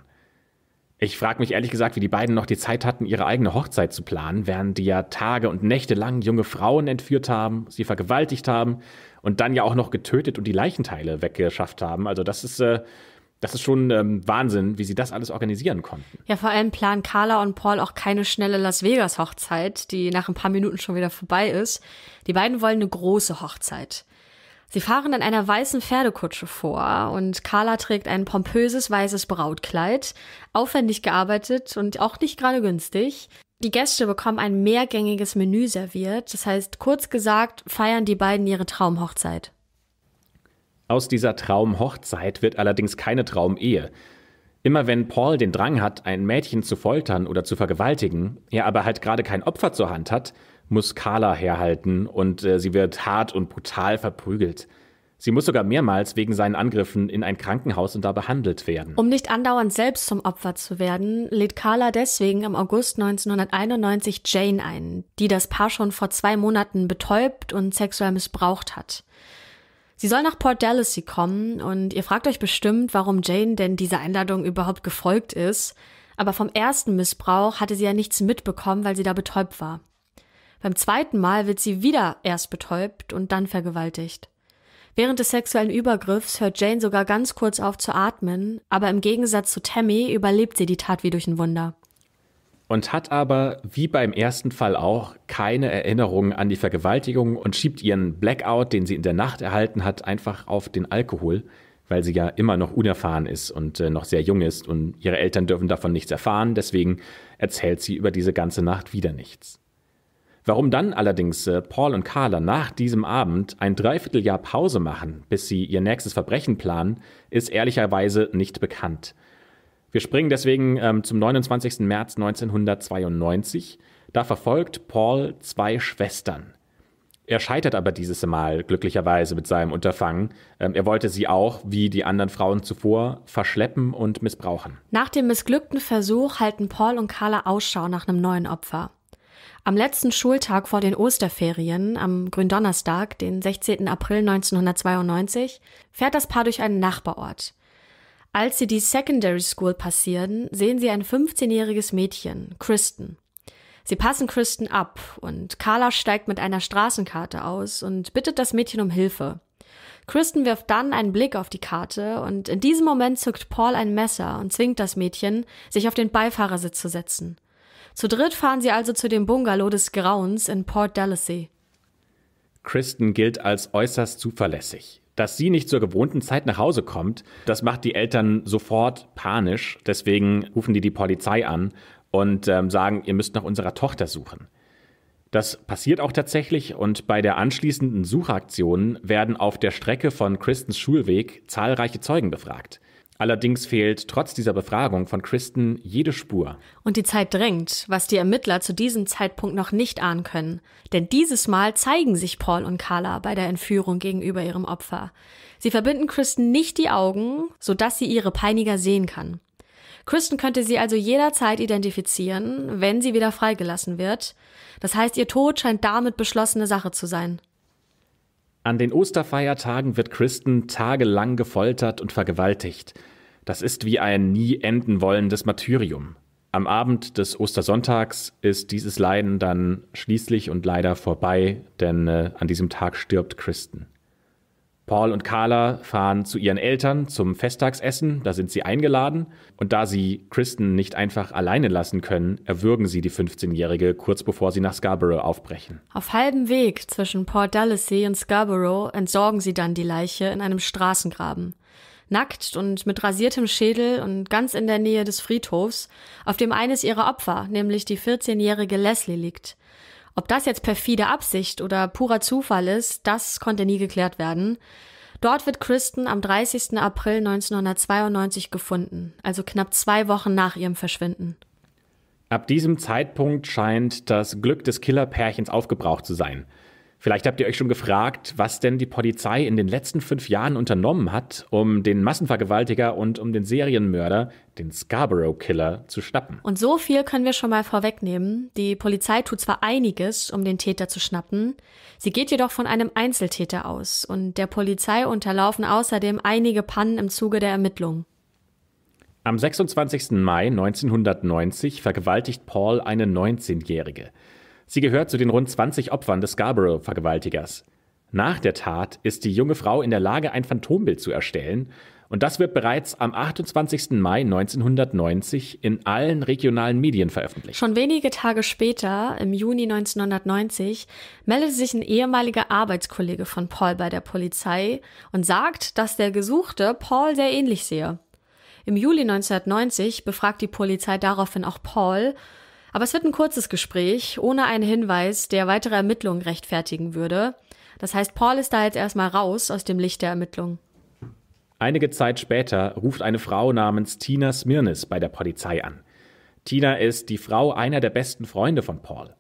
Ich frage mich ehrlich gesagt, wie die beiden noch die Zeit hatten, ihre eigene Hochzeit zu planen, während die ja Tage und Nächte lang junge Frauen entführt haben, sie vergewaltigt haben und dann ja auch noch getötet und die Leichenteile weggeschafft haben. Also das ist äh, das ist schon ähm, Wahnsinn, wie sie das alles organisieren konnten. Ja, vor allem planen Carla und Paul auch keine schnelle Las Vegas-Hochzeit, die nach ein paar Minuten schon wieder vorbei ist. Die beiden wollen eine große Hochzeit. Sie fahren in einer weißen Pferdekutsche vor und Carla trägt ein pompöses weißes Brautkleid, aufwendig gearbeitet und auch nicht gerade günstig. Die Gäste bekommen ein mehrgängiges Menü serviert, das heißt kurz gesagt feiern die beiden ihre Traumhochzeit. Aus dieser Traumhochzeit wird allerdings keine Traumehe. Immer wenn Paul den Drang hat, ein Mädchen zu foltern oder zu vergewaltigen, er aber halt gerade kein Opfer zur Hand hat, muss Carla herhalten und äh, sie wird hart und brutal verprügelt. Sie muss sogar mehrmals wegen seinen Angriffen in ein Krankenhaus und da behandelt werden. Um nicht andauernd selbst zum Opfer zu werden, lädt Carla deswegen im August 1991 Jane ein, die das Paar schon vor zwei Monaten betäubt und sexuell missbraucht hat. Sie soll nach Port Dallasy kommen und ihr fragt euch bestimmt, warum Jane denn dieser Einladung überhaupt gefolgt ist. Aber vom ersten Missbrauch hatte sie ja nichts mitbekommen, weil sie da betäubt war. Beim zweiten Mal wird sie wieder erst betäubt und dann vergewaltigt. Während des sexuellen Übergriffs hört Jane sogar ganz kurz auf zu atmen, aber im Gegensatz zu Tammy überlebt sie die Tat wie durch ein Wunder und hat aber, wie beim ersten Fall auch, keine Erinnerungen an die Vergewaltigung und schiebt ihren Blackout, den sie in der Nacht erhalten hat, einfach auf den Alkohol, weil sie ja immer noch unerfahren ist und äh, noch sehr jung ist und ihre Eltern dürfen davon nichts erfahren, deswegen erzählt sie über diese ganze Nacht wieder nichts. Warum dann allerdings äh, Paul und Carla nach diesem Abend ein Dreivierteljahr Pause machen, bis sie ihr nächstes Verbrechen planen, ist ehrlicherweise nicht bekannt. Wir springen deswegen ähm, zum 29. März 1992. Da verfolgt Paul zwei Schwestern. Er scheitert aber dieses Mal glücklicherweise mit seinem Unterfangen. Ähm, er wollte sie auch, wie die anderen Frauen zuvor, verschleppen und missbrauchen. Nach dem missglückten Versuch halten Paul und Carla Ausschau nach einem neuen Opfer. Am letzten Schultag vor den Osterferien, am Gründonnerstag, den 16. April 1992, fährt das Paar durch einen Nachbarort. Als sie die Secondary School passieren, sehen sie ein 15-jähriges Mädchen, Kristen. Sie passen Kristen ab und Carla steigt mit einer Straßenkarte aus und bittet das Mädchen um Hilfe. Kristen wirft dann einen Blick auf die Karte und in diesem Moment zückt Paul ein Messer und zwingt das Mädchen, sich auf den Beifahrersitz zu setzen. Zu dritt fahren sie also zu dem Bungalow des Grauens in Port Dallasy. Kristen gilt als äußerst zuverlässig. Dass sie nicht zur gewohnten Zeit nach Hause kommt, das macht die Eltern sofort panisch. Deswegen rufen die die Polizei an und ähm, sagen, ihr müsst nach unserer Tochter suchen. Das passiert auch tatsächlich und bei der anschließenden Suchaktion werden auf der Strecke von Kristens Schulweg zahlreiche Zeugen befragt. Allerdings fehlt trotz dieser Befragung von Kristen jede Spur. Und die Zeit drängt, was die Ermittler zu diesem Zeitpunkt noch nicht ahnen können. Denn dieses Mal zeigen sich Paul und Carla bei der Entführung gegenüber ihrem Opfer. Sie verbinden Kristen nicht die Augen, sodass sie ihre Peiniger sehen kann. Kristen könnte sie also jederzeit identifizieren, wenn sie wieder freigelassen wird. Das heißt, ihr Tod scheint damit beschlossene Sache zu sein. An den Osterfeiertagen wird Kristen tagelang gefoltert und vergewaltigt. Das ist wie ein nie enden wollendes Martyrium. Am Abend des Ostersonntags ist dieses Leiden dann schließlich und leider vorbei, denn äh, an diesem Tag stirbt Kristen. Paul und Carla fahren zu ihren Eltern zum Festtagsessen, da sind sie eingeladen. Und da sie Kristen nicht einfach alleine lassen können, erwürgen sie die 15-Jährige kurz bevor sie nach Scarborough aufbrechen. Auf halbem Weg zwischen Port Dalhousie und Scarborough entsorgen sie dann die Leiche in einem Straßengraben. Nackt und mit rasiertem Schädel und ganz in der Nähe des Friedhofs, auf dem eines ihrer Opfer, nämlich die 14-jährige Leslie, liegt. Ob das jetzt perfide Absicht oder purer Zufall ist, das konnte nie geklärt werden. Dort wird Kristen am 30. April 1992 gefunden, also knapp zwei Wochen nach ihrem Verschwinden. Ab diesem Zeitpunkt scheint das Glück des Killerpärchens aufgebraucht zu sein. Vielleicht habt ihr euch schon gefragt, was denn die Polizei in den letzten fünf Jahren unternommen hat, um den Massenvergewaltiger und um den Serienmörder, den Scarborough Killer, zu schnappen. Und so viel können wir schon mal vorwegnehmen. Die Polizei tut zwar einiges, um den Täter zu schnappen, sie geht jedoch von einem Einzeltäter aus. Und der Polizei unterlaufen außerdem einige Pannen im Zuge der Ermittlungen. Am 26. Mai 1990 vergewaltigt Paul eine 19-Jährige. Sie gehört zu den rund 20 Opfern des Scarborough-Vergewaltigers. Nach der Tat ist die junge Frau in der Lage, ein Phantombild zu erstellen, und das wird bereits am 28. Mai 1990 in allen regionalen Medien veröffentlicht. Schon wenige Tage später, im Juni 1990, meldet sich ein ehemaliger Arbeitskollege von Paul bei der Polizei und sagt, dass der Gesuchte Paul sehr ähnlich sehe. Im Juli 1990 befragt die Polizei daraufhin auch Paul aber es wird ein kurzes Gespräch, ohne einen Hinweis, der weitere Ermittlungen rechtfertigen würde. Das heißt, Paul ist da jetzt erstmal raus aus dem Licht der Ermittlungen. Einige Zeit später ruft eine Frau namens Tina Smirnis bei der Polizei an. Tina ist die Frau einer der besten Freunde von Paul.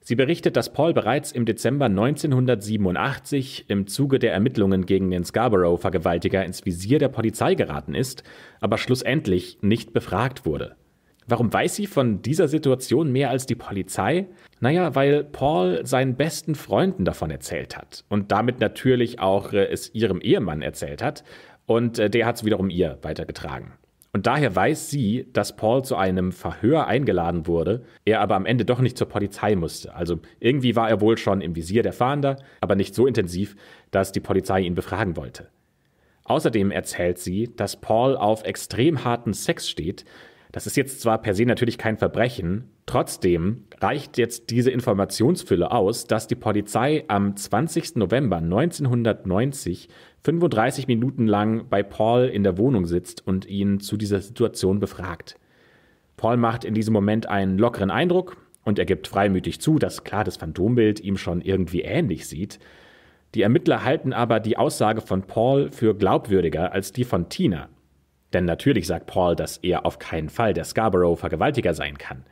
Sie berichtet, dass Paul bereits im Dezember 1987 im Zuge der Ermittlungen gegen den Scarborough-Vergewaltiger ins Visier der Polizei geraten ist, aber schlussendlich nicht befragt wurde. Warum weiß sie von dieser Situation mehr als die Polizei? Naja, weil Paul seinen besten Freunden davon erzählt hat und damit natürlich auch äh, es ihrem Ehemann erzählt hat und äh, der hat es wiederum ihr weitergetragen. Und daher weiß sie, dass Paul zu einem Verhör eingeladen wurde, er aber am Ende doch nicht zur Polizei musste. Also irgendwie war er wohl schon im Visier der Fahnder, aber nicht so intensiv, dass die Polizei ihn befragen wollte. Außerdem erzählt sie, dass Paul auf extrem harten Sex steht, das ist jetzt zwar per se natürlich kein Verbrechen, trotzdem reicht jetzt diese Informationsfülle aus, dass die Polizei am 20. November 1990 35 Minuten lang bei Paul in der Wohnung sitzt und ihn zu dieser Situation befragt. Paul macht in diesem Moment einen lockeren Eindruck und er gibt freimütig zu, dass klar das Phantombild ihm schon irgendwie ähnlich sieht. Die Ermittler halten aber die Aussage von Paul für glaubwürdiger als die von Tina, denn natürlich sagt Paul, dass er auf keinen Fall der Scarborough-Vergewaltiger sein kann.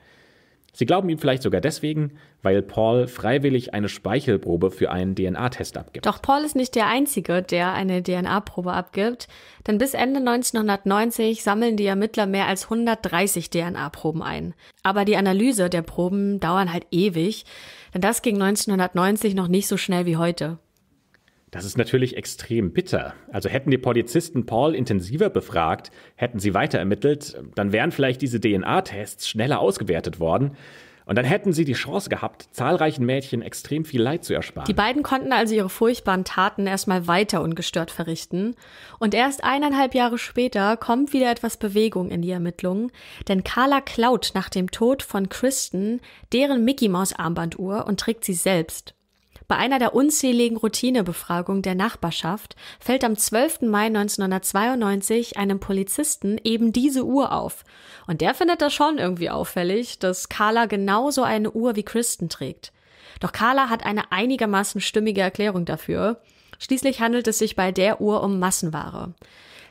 Sie glauben ihm vielleicht sogar deswegen, weil Paul freiwillig eine Speichelprobe für einen DNA-Test abgibt. Doch Paul ist nicht der Einzige, der eine DNA-Probe abgibt, denn bis Ende 1990 sammeln die Ermittler mehr als 130 DNA-Proben ein. Aber die Analyse der Proben dauern halt ewig, denn das ging 1990 noch nicht so schnell wie heute. Das ist natürlich extrem bitter. Also hätten die Polizisten Paul intensiver befragt, hätten sie weiter ermittelt, dann wären vielleicht diese DNA-Tests schneller ausgewertet worden. Und dann hätten sie die Chance gehabt, zahlreichen Mädchen extrem viel Leid zu ersparen. Die beiden konnten also ihre furchtbaren Taten erstmal weiter ungestört verrichten. Und erst eineinhalb Jahre später kommt wieder etwas Bewegung in die Ermittlungen, denn Carla klaut nach dem Tod von Kristen deren Mickey Maus Armbanduhr und trägt sie selbst. Bei einer der unzähligen Routinebefragungen der Nachbarschaft fällt am 12. Mai 1992 einem Polizisten eben diese Uhr auf. Und der findet das schon irgendwie auffällig, dass Carla genauso eine Uhr wie Kristen trägt. Doch Carla hat eine einigermaßen stimmige Erklärung dafür. Schließlich handelt es sich bei der Uhr um Massenware.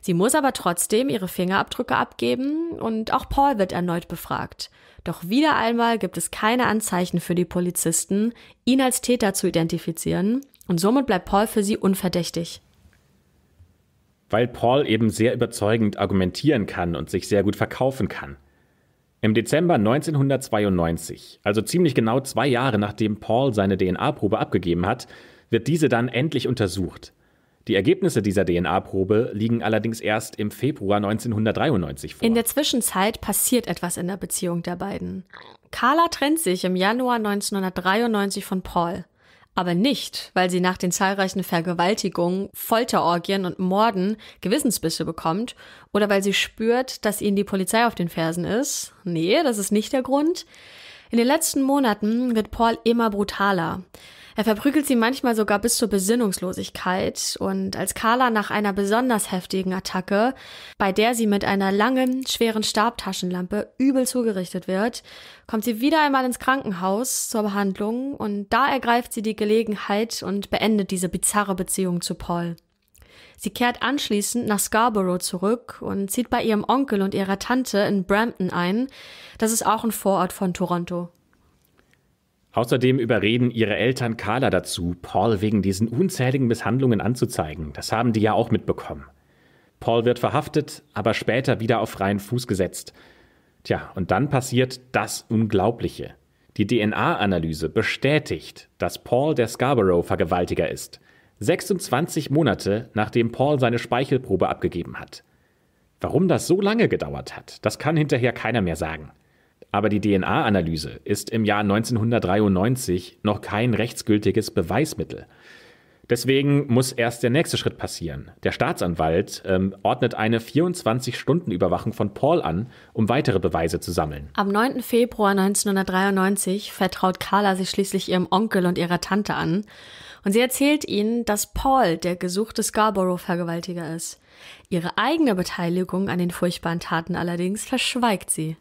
Sie muss aber trotzdem ihre Fingerabdrücke abgeben und auch Paul wird erneut befragt. Doch wieder einmal gibt es keine Anzeichen für die Polizisten, ihn als Täter zu identifizieren, und somit bleibt Paul für sie unverdächtig. Weil Paul eben sehr überzeugend argumentieren kann und sich sehr gut verkaufen kann. Im Dezember 1992, also ziemlich genau zwei Jahre nachdem Paul seine DNA-Probe abgegeben hat, wird diese dann endlich untersucht. Die Ergebnisse dieser DNA-Probe liegen allerdings erst im Februar 1993 vor. In der Zwischenzeit passiert etwas in der Beziehung der beiden. Carla trennt sich im Januar 1993 von Paul. Aber nicht, weil sie nach den zahlreichen Vergewaltigungen, Folterorgien und Morden Gewissensbisse bekommt oder weil sie spürt, dass ihnen die Polizei auf den Fersen ist. Nee, das ist nicht der Grund. In den letzten Monaten wird Paul immer brutaler. Er verprügelt sie manchmal sogar bis zur Besinnungslosigkeit und als Carla nach einer besonders heftigen Attacke, bei der sie mit einer langen, schweren Stabtaschenlampe übel zugerichtet wird, kommt sie wieder einmal ins Krankenhaus zur Behandlung und da ergreift sie die Gelegenheit und beendet diese bizarre Beziehung zu Paul. Sie kehrt anschließend nach Scarborough zurück und zieht bei ihrem Onkel und ihrer Tante in Brampton ein. Das ist auch ein Vorort von Toronto. Außerdem überreden ihre Eltern Carla dazu, Paul wegen diesen unzähligen Misshandlungen anzuzeigen. Das haben die ja auch mitbekommen. Paul wird verhaftet, aber später wieder auf freien Fuß gesetzt. Tja, und dann passiert das Unglaubliche. Die DNA-Analyse bestätigt, dass Paul der Scarborough-Vergewaltiger ist. 26 Monate nachdem Paul seine Speichelprobe abgegeben hat. Warum das so lange gedauert hat, das kann hinterher keiner mehr sagen aber die DNA-Analyse ist im Jahr 1993 noch kein rechtsgültiges Beweismittel. Deswegen muss erst der nächste Schritt passieren. Der Staatsanwalt ähm, ordnet eine 24-Stunden-Überwachung von Paul an, um weitere Beweise zu sammeln. Am 9. Februar 1993 vertraut Carla sich schließlich ihrem Onkel und ihrer Tante an. Und sie erzählt ihnen, dass Paul der gesuchte Scarborough-Vergewaltiger ist. Ihre eigene Beteiligung an den furchtbaren Taten allerdings verschweigt sie.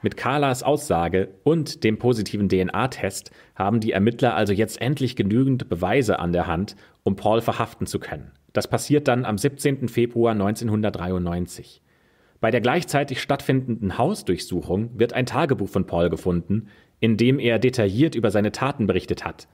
Mit Carlas Aussage und dem positiven DNA-Test haben die Ermittler also jetzt endlich genügend Beweise an der Hand, um Paul verhaften zu können. Das passiert dann am 17. Februar 1993. Bei der gleichzeitig stattfindenden Hausdurchsuchung wird ein Tagebuch von Paul gefunden, in dem er detailliert über seine Taten berichtet hat.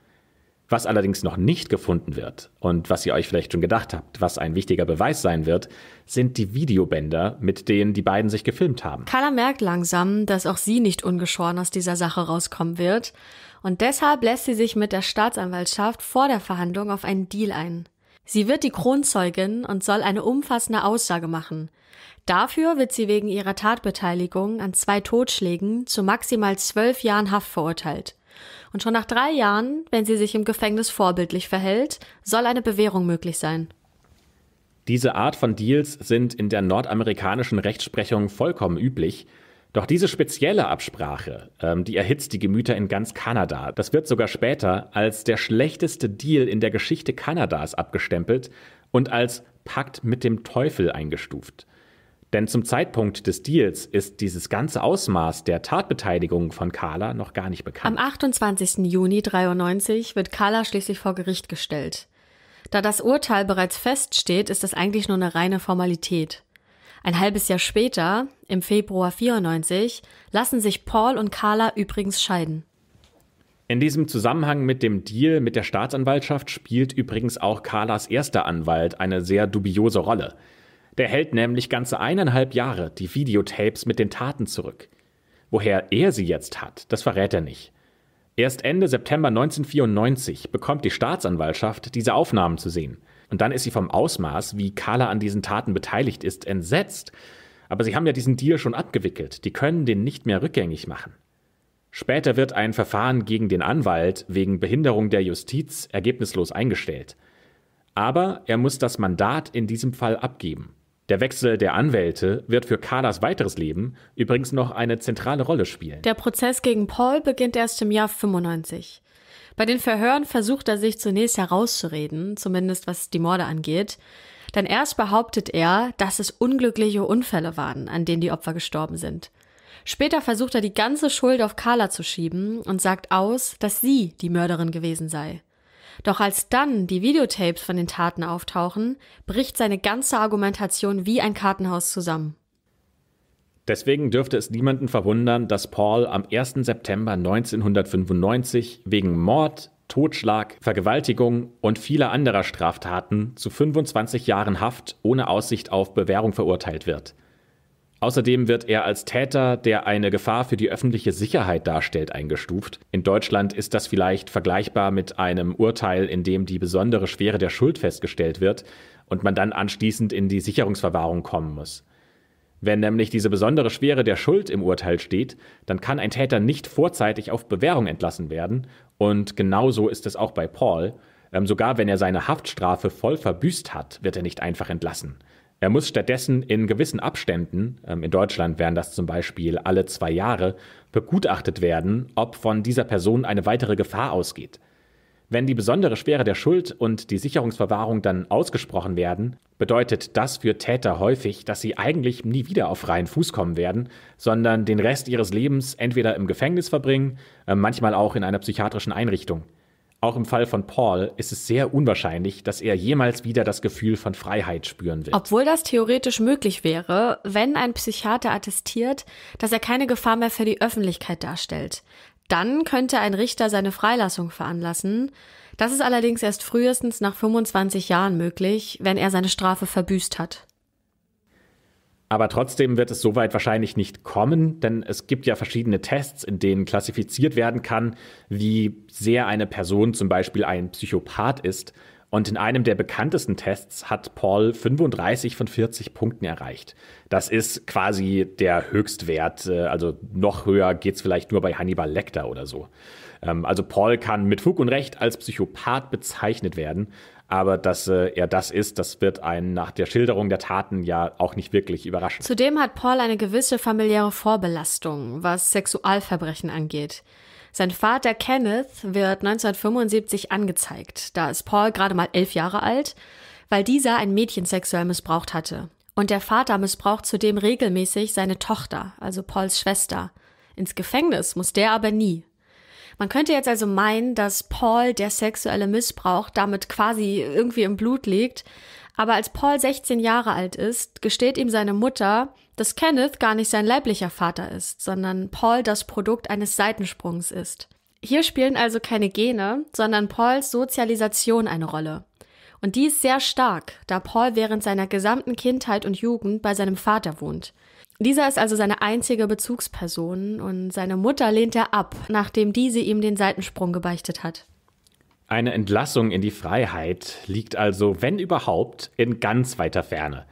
Was allerdings noch nicht gefunden wird und was ihr euch vielleicht schon gedacht habt, was ein wichtiger Beweis sein wird, sind die Videobänder, mit denen die beiden sich gefilmt haben. Carla merkt langsam, dass auch sie nicht ungeschoren aus dieser Sache rauskommen wird und deshalb lässt sie sich mit der Staatsanwaltschaft vor der Verhandlung auf einen Deal ein. Sie wird die Kronzeugin und soll eine umfassende Aussage machen. Dafür wird sie wegen ihrer Tatbeteiligung an zwei Totschlägen zu maximal zwölf Jahren Haft verurteilt. Und schon nach drei Jahren, wenn sie sich im Gefängnis vorbildlich verhält, soll eine Bewährung möglich sein. Diese Art von Deals sind in der nordamerikanischen Rechtsprechung vollkommen üblich. Doch diese spezielle Absprache, ähm, die erhitzt die Gemüter in ganz Kanada. Das wird sogar später als der schlechteste Deal in der Geschichte Kanadas abgestempelt und als Pakt mit dem Teufel eingestuft. Denn zum Zeitpunkt des Deals ist dieses ganze Ausmaß der Tatbeteiligung von Carla noch gar nicht bekannt. Am 28. Juni 93 wird Carla schließlich vor Gericht gestellt. Da das Urteil bereits feststeht, ist das eigentlich nur eine reine Formalität. Ein halbes Jahr später, im Februar 94, lassen sich Paul und Carla übrigens scheiden. In diesem Zusammenhang mit dem Deal mit der Staatsanwaltschaft spielt übrigens auch Carlas erster Anwalt eine sehr dubiose Rolle. Der hält nämlich ganze eineinhalb Jahre die Videotapes mit den Taten zurück. Woher er sie jetzt hat, das verrät er nicht. Erst Ende September 1994 bekommt die Staatsanwaltschaft diese Aufnahmen zu sehen. Und dann ist sie vom Ausmaß, wie Carla an diesen Taten beteiligt ist, entsetzt. Aber sie haben ja diesen Deal schon abgewickelt. Die können den nicht mehr rückgängig machen. Später wird ein Verfahren gegen den Anwalt wegen Behinderung der Justiz ergebnislos eingestellt. Aber er muss das Mandat in diesem Fall abgeben. Der Wechsel der Anwälte wird für Carlas weiteres Leben übrigens noch eine zentrale Rolle spielen. Der Prozess gegen Paul beginnt erst im Jahr 95. Bei den Verhören versucht er sich zunächst herauszureden, zumindest was die Morde angeht. Denn erst behauptet er, dass es unglückliche Unfälle waren, an denen die Opfer gestorben sind. Später versucht er die ganze Schuld auf Carla zu schieben und sagt aus, dass sie die Mörderin gewesen sei. Doch als dann die Videotapes von den Taten auftauchen, bricht seine ganze Argumentation wie ein Kartenhaus zusammen. Deswegen dürfte es niemanden verwundern, dass Paul am 1. September 1995 wegen Mord, Totschlag, Vergewaltigung und vieler anderer Straftaten zu 25 Jahren Haft ohne Aussicht auf Bewährung verurteilt wird. Außerdem wird er als Täter, der eine Gefahr für die öffentliche Sicherheit darstellt, eingestuft. In Deutschland ist das vielleicht vergleichbar mit einem Urteil, in dem die besondere Schwere der Schuld festgestellt wird und man dann anschließend in die Sicherungsverwahrung kommen muss. Wenn nämlich diese besondere Schwere der Schuld im Urteil steht, dann kann ein Täter nicht vorzeitig auf Bewährung entlassen werden. Und genauso ist es auch bei Paul. Ähm, sogar wenn er seine Haftstrafe voll verbüßt hat, wird er nicht einfach entlassen. Er muss stattdessen in gewissen Abständen, ähm, in Deutschland wären das zum Beispiel alle zwei Jahre, begutachtet werden, ob von dieser Person eine weitere Gefahr ausgeht. Wenn die besondere Schwere der Schuld und die Sicherungsverwahrung dann ausgesprochen werden, bedeutet das für Täter häufig, dass sie eigentlich nie wieder auf freien Fuß kommen werden, sondern den Rest ihres Lebens entweder im Gefängnis verbringen, ähm, manchmal auch in einer psychiatrischen Einrichtung. Auch im Fall von Paul ist es sehr unwahrscheinlich, dass er jemals wieder das Gefühl von Freiheit spüren wird. Obwohl das theoretisch möglich wäre, wenn ein Psychiater attestiert, dass er keine Gefahr mehr für die Öffentlichkeit darstellt. Dann könnte ein Richter seine Freilassung veranlassen. Das ist allerdings erst frühestens nach 25 Jahren möglich, wenn er seine Strafe verbüßt hat. Aber trotzdem wird es soweit wahrscheinlich nicht kommen, denn es gibt ja verschiedene Tests, in denen klassifiziert werden kann, wie sehr eine Person zum Beispiel ein Psychopath ist. Und in einem der bekanntesten Tests hat Paul 35 von 40 Punkten erreicht. Das ist quasi der Höchstwert, äh, also noch höher geht es vielleicht nur bei Hannibal Lecter oder so. Ähm, also Paul kann mit Fug und Recht als Psychopath bezeichnet werden, aber dass äh, er das ist, das wird einen nach der Schilderung der Taten ja auch nicht wirklich überraschen. Zudem hat Paul eine gewisse familiäre Vorbelastung, was Sexualverbrechen angeht. Sein Vater Kenneth wird 1975 angezeigt. Da ist Paul gerade mal elf Jahre alt, weil dieser ein Mädchen sexuell missbraucht hatte. Und der Vater missbraucht zudem regelmäßig seine Tochter, also Pauls Schwester. Ins Gefängnis muss der aber nie. Man könnte jetzt also meinen, dass Paul der sexuelle Missbrauch damit quasi irgendwie im Blut liegt. Aber als Paul 16 Jahre alt ist, gesteht ihm seine Mutter, dass Kenneth gar nicht sein leiblicher Vater ist, sondern Paul das Produkt eines Seitensprungs ist. Hier spielen also keine Gene, sondern Pauls Sozialisation eine Rolle. Und die ist sehr stark, da Paul während seiner gesamten Kindheit und Jugend bei seinem Vater wohnt. Dieser ist also seine einzige Bezugsperson und seine Mutter lehnt er ab, nachdem diese ihm den Seitensprung gebeichtet hat. Eine Entlassung in die Freiheit liegt also, wenn überhaupt, in ganz weiter Ferne.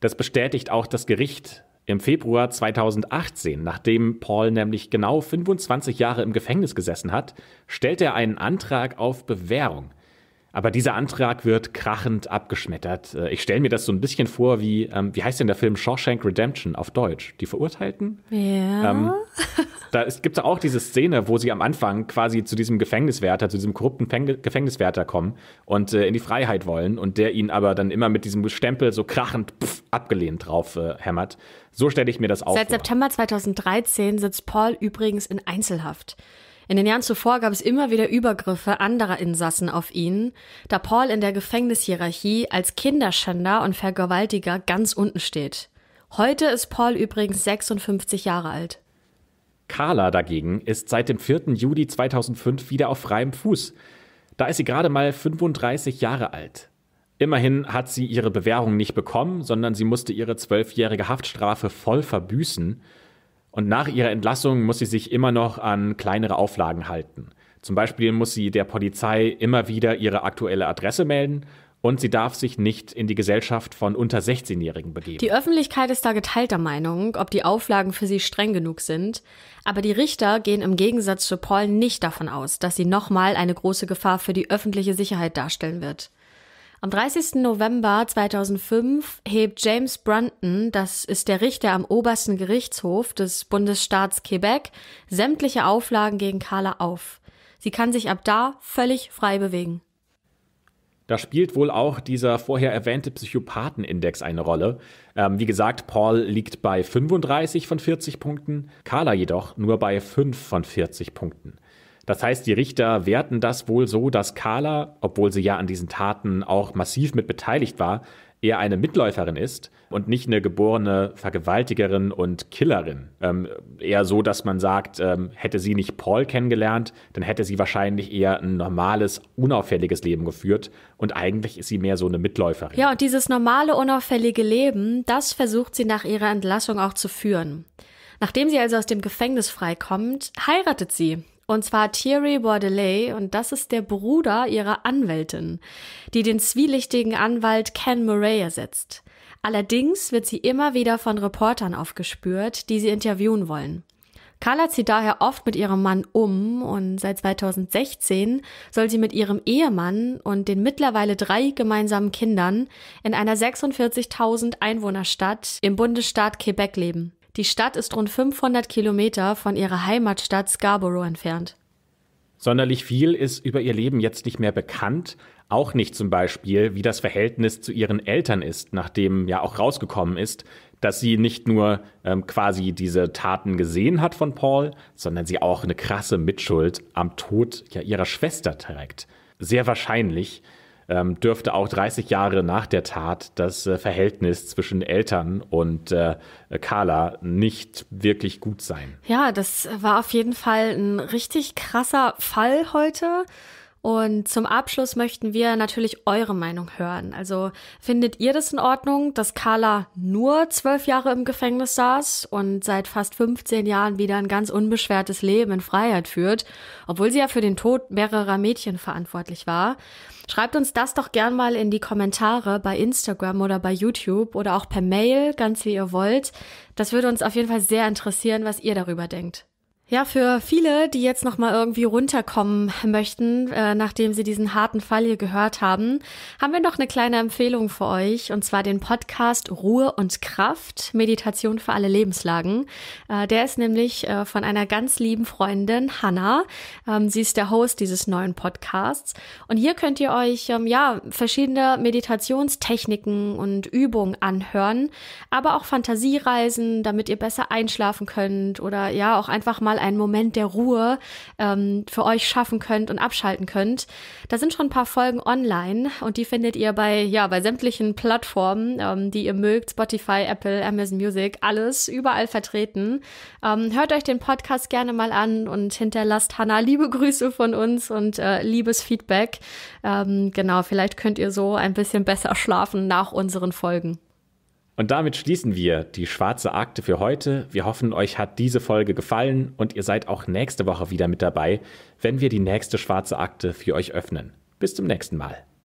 Das bestätigt auch das Gericht im Februar 2018, nachdem Paul nämlich genau 25 Jahre im Gefängnis gesessen hat, stellt er einen Antrag auf Bewährung. Aber dieser Antrag wird krachend abgeschmettert. Äh, ich stelle mir das so ein bisschen vor wie, ähm, wie heißt denn der Film Shawshank Redemption auf Deutsch? Die Verurteilten? Ja. Ähm, da gibt es auch diese Szene, wo sie am Anfang quasi zu diesem Gefängniswärter, zu diesem korrupten Fäng Gefängniswärter kommen und äh, in die Freiheit wollen und der ihn aber dann immer mit diesem Stempel so krachend pff, abgelehnt drauf äh, hämmert. So stelle ich mir das auch Seit vor. Seit September 2013 sitzt Paul übrigens in Einzelhaft. In den Jahren zuvor gab es immer wieder Übergriffe anderer Insassen auf ihn, da Paul in der Gefängnishierarchie als Kinderschänder und Vergewaltiger ganz unten steht. Heute ist Paul übrigens 56 Jahre alt. Carla dagegen ist seit dem 4. Juli 2005 wieder auf freiem Fuß. Da ist sie gerade mal 35 Jahre alt. Immerhin hat sie ihre Bewährung nicht bekommen, sondern sie musste ihre zwölfjährige Haftstrafe voll verbüßen. Und nach ihrer Entlassung muss sie sich immer noch an kleinere Auflagen halten. Zum Beispiel muss sie der Polizei immer wieder ihre aktuelle Adresse melden und sie darf sich nicht in die Gesellschaft von unter 16-Jährigen begeben. Die Öffentlichkeit ist da geteilter Meinung, ob die Auflagen für sie streng genug sind. Aber die Richter gehen im Gegensatz zu Paul nicht davon aus, dass sie nochmal eine große Gefahr für die öffentliche Sicherheit darstellen wird. Am 30. November 2005 hebt James Brunton, das ist der Richter am obersten Gerichtshof des Bundesstaats Quebec, sämtliche Auflagen gegen Carla auf. Sie kann sich ab da völlig frei bewegen. Da spielt wohl auch dieser vorher erwähnte Psychopathenindex eine Rolle. Ähm, wie gesagt, Paul liegt bei 35 von 40 Punkten, Carla jedoch nur bei 5 von 40 Punkten. Das heißt, die Richter werten das wohl so, dass Carla, obwohl sie ja an diesen Taten auch massiv mit beteiligt war, eher eine Mitläuferin ist und nicht eine geborene Vergewaltigerin und Killerin. Ähm, eher so, dass man sagt, ähm, hätte sie nicht Paul kennengelernt, dann hätte sie wahrscheinlich eher ein normales, unauffälliges Leben geführt und eigentlich ist sie mehr so eine Mitläuferin. Ja, und dieses normale, unauffällige Leben, das versucht sie nach ihrer Entlassung auch zu führen. Nachdem sie also aus dem Gefängnis freikommt, heiratet sie und zwar Thierry Bordelais, und das ist der Bruder ihrer Anwältin, die den zwielichtigen Anwalt Ken Murray ersetzt. Allerdings wird sie immer wieder von Reportern aufgespürt, die sie interviewen wollen. Carla zieht daher oft mit ihrem Mann um und seit 2016 soll sie mit ihrem Ehemann und den mittlerweile drei gemeinsamen Kindern in einer 46.000 Einwohnerstadt im Bundesstaat Quebec leben. Die Stadt ist rund 500 Kilometer von ihrer Heimatstadt Scarborough entfernt. Sonderlich viel ist über ihr Leben jetzt nicht mehr bekannt. Auch nicht zum Beispiel, wie das Verhältnis zu ihren Eltern ist, nachdem ja auch rausgekommen ist, dass sie nicht nur ähm, quasi diese Taten gesehen hat von Paul, sondern sie auch eine krasse Mitschuld am Tod ja, ihrer Schwester trägt. Sehr wahrscheinlich ähm, dürfte auch 30 Jahre nach der Tat das äh, Verhältnis zwischen Eltern und äh, Carla nicht wirklich gut sein. Ja, das war auf jeden Fall ein richtig krasser Fall heute. Und zum Abschluss möchten wir natürlich eure Meinung hören. Also findet ihr das in Ordnung, dass Carla nur zwölf Jahre im Gefängnis saß und seit fast 15 Jahren wieder ein ganz unbeschwertes Leben in Freiheit führt, obwohl sie ja für den Tod mehrerer Mädchen verantwortlich war? Schreibt uns das doch gern mal in die Kommentare bei Instagram oder bei YouTube oder auch per Mail, ganz wie ihr wollt. Das würde uns auf jeden Fall sehr interessieren, was ihr darüber denkt. Ja, für viele, die jetzt noch mal irgendwie runterkommen möchten, äh, nachdem sie diesen harten Fall hier gehört haben, haben wir noch eine kleine Empfehlung für euch und zwar den Podcast Ruhe und Kraft Meditation für alle Lebenslagen. Äh, der ist nämlich äh, von einer ganz lieben Freundin Hanna. Ähm, sie ist der Host dieses neuen Podcasts und hier könnt ihr euch ähm, ja verschiedene Meditationstechniken und Übungen anhören, aber auch Fantasiereisen, damit ihr besser einschlafen könnt oder ja auch einfach mal mal einen Moment der Ruhe ähm, für euch schaffen könnt und abschalten könnt. Da sind schon ein paar Folgen online und die findet ihr bei, ja, bei sämtlichen Plattformen, ähm, die ihr mögt, Spotify, Apple, Amazon Music, alles überall vertreten. Ähm, hört euch den Podcast gerne mal an und hinterlasst Hannah liebe Grüße von uns und äh, liebes Feedback. Ähm, genau, vielleicht könnt ihr so ein bisschen besser schlafen nach unseren Folgen. Und damit schließen wir die schwarze Akte für heute. Wir hoffen, euch hat diese Folge gefallen und ihr seid auch nächste Woche wieder mit dabei, wenn wir die nächste schwarze Akte für euch öffnen. Bis zum nächsten Mal.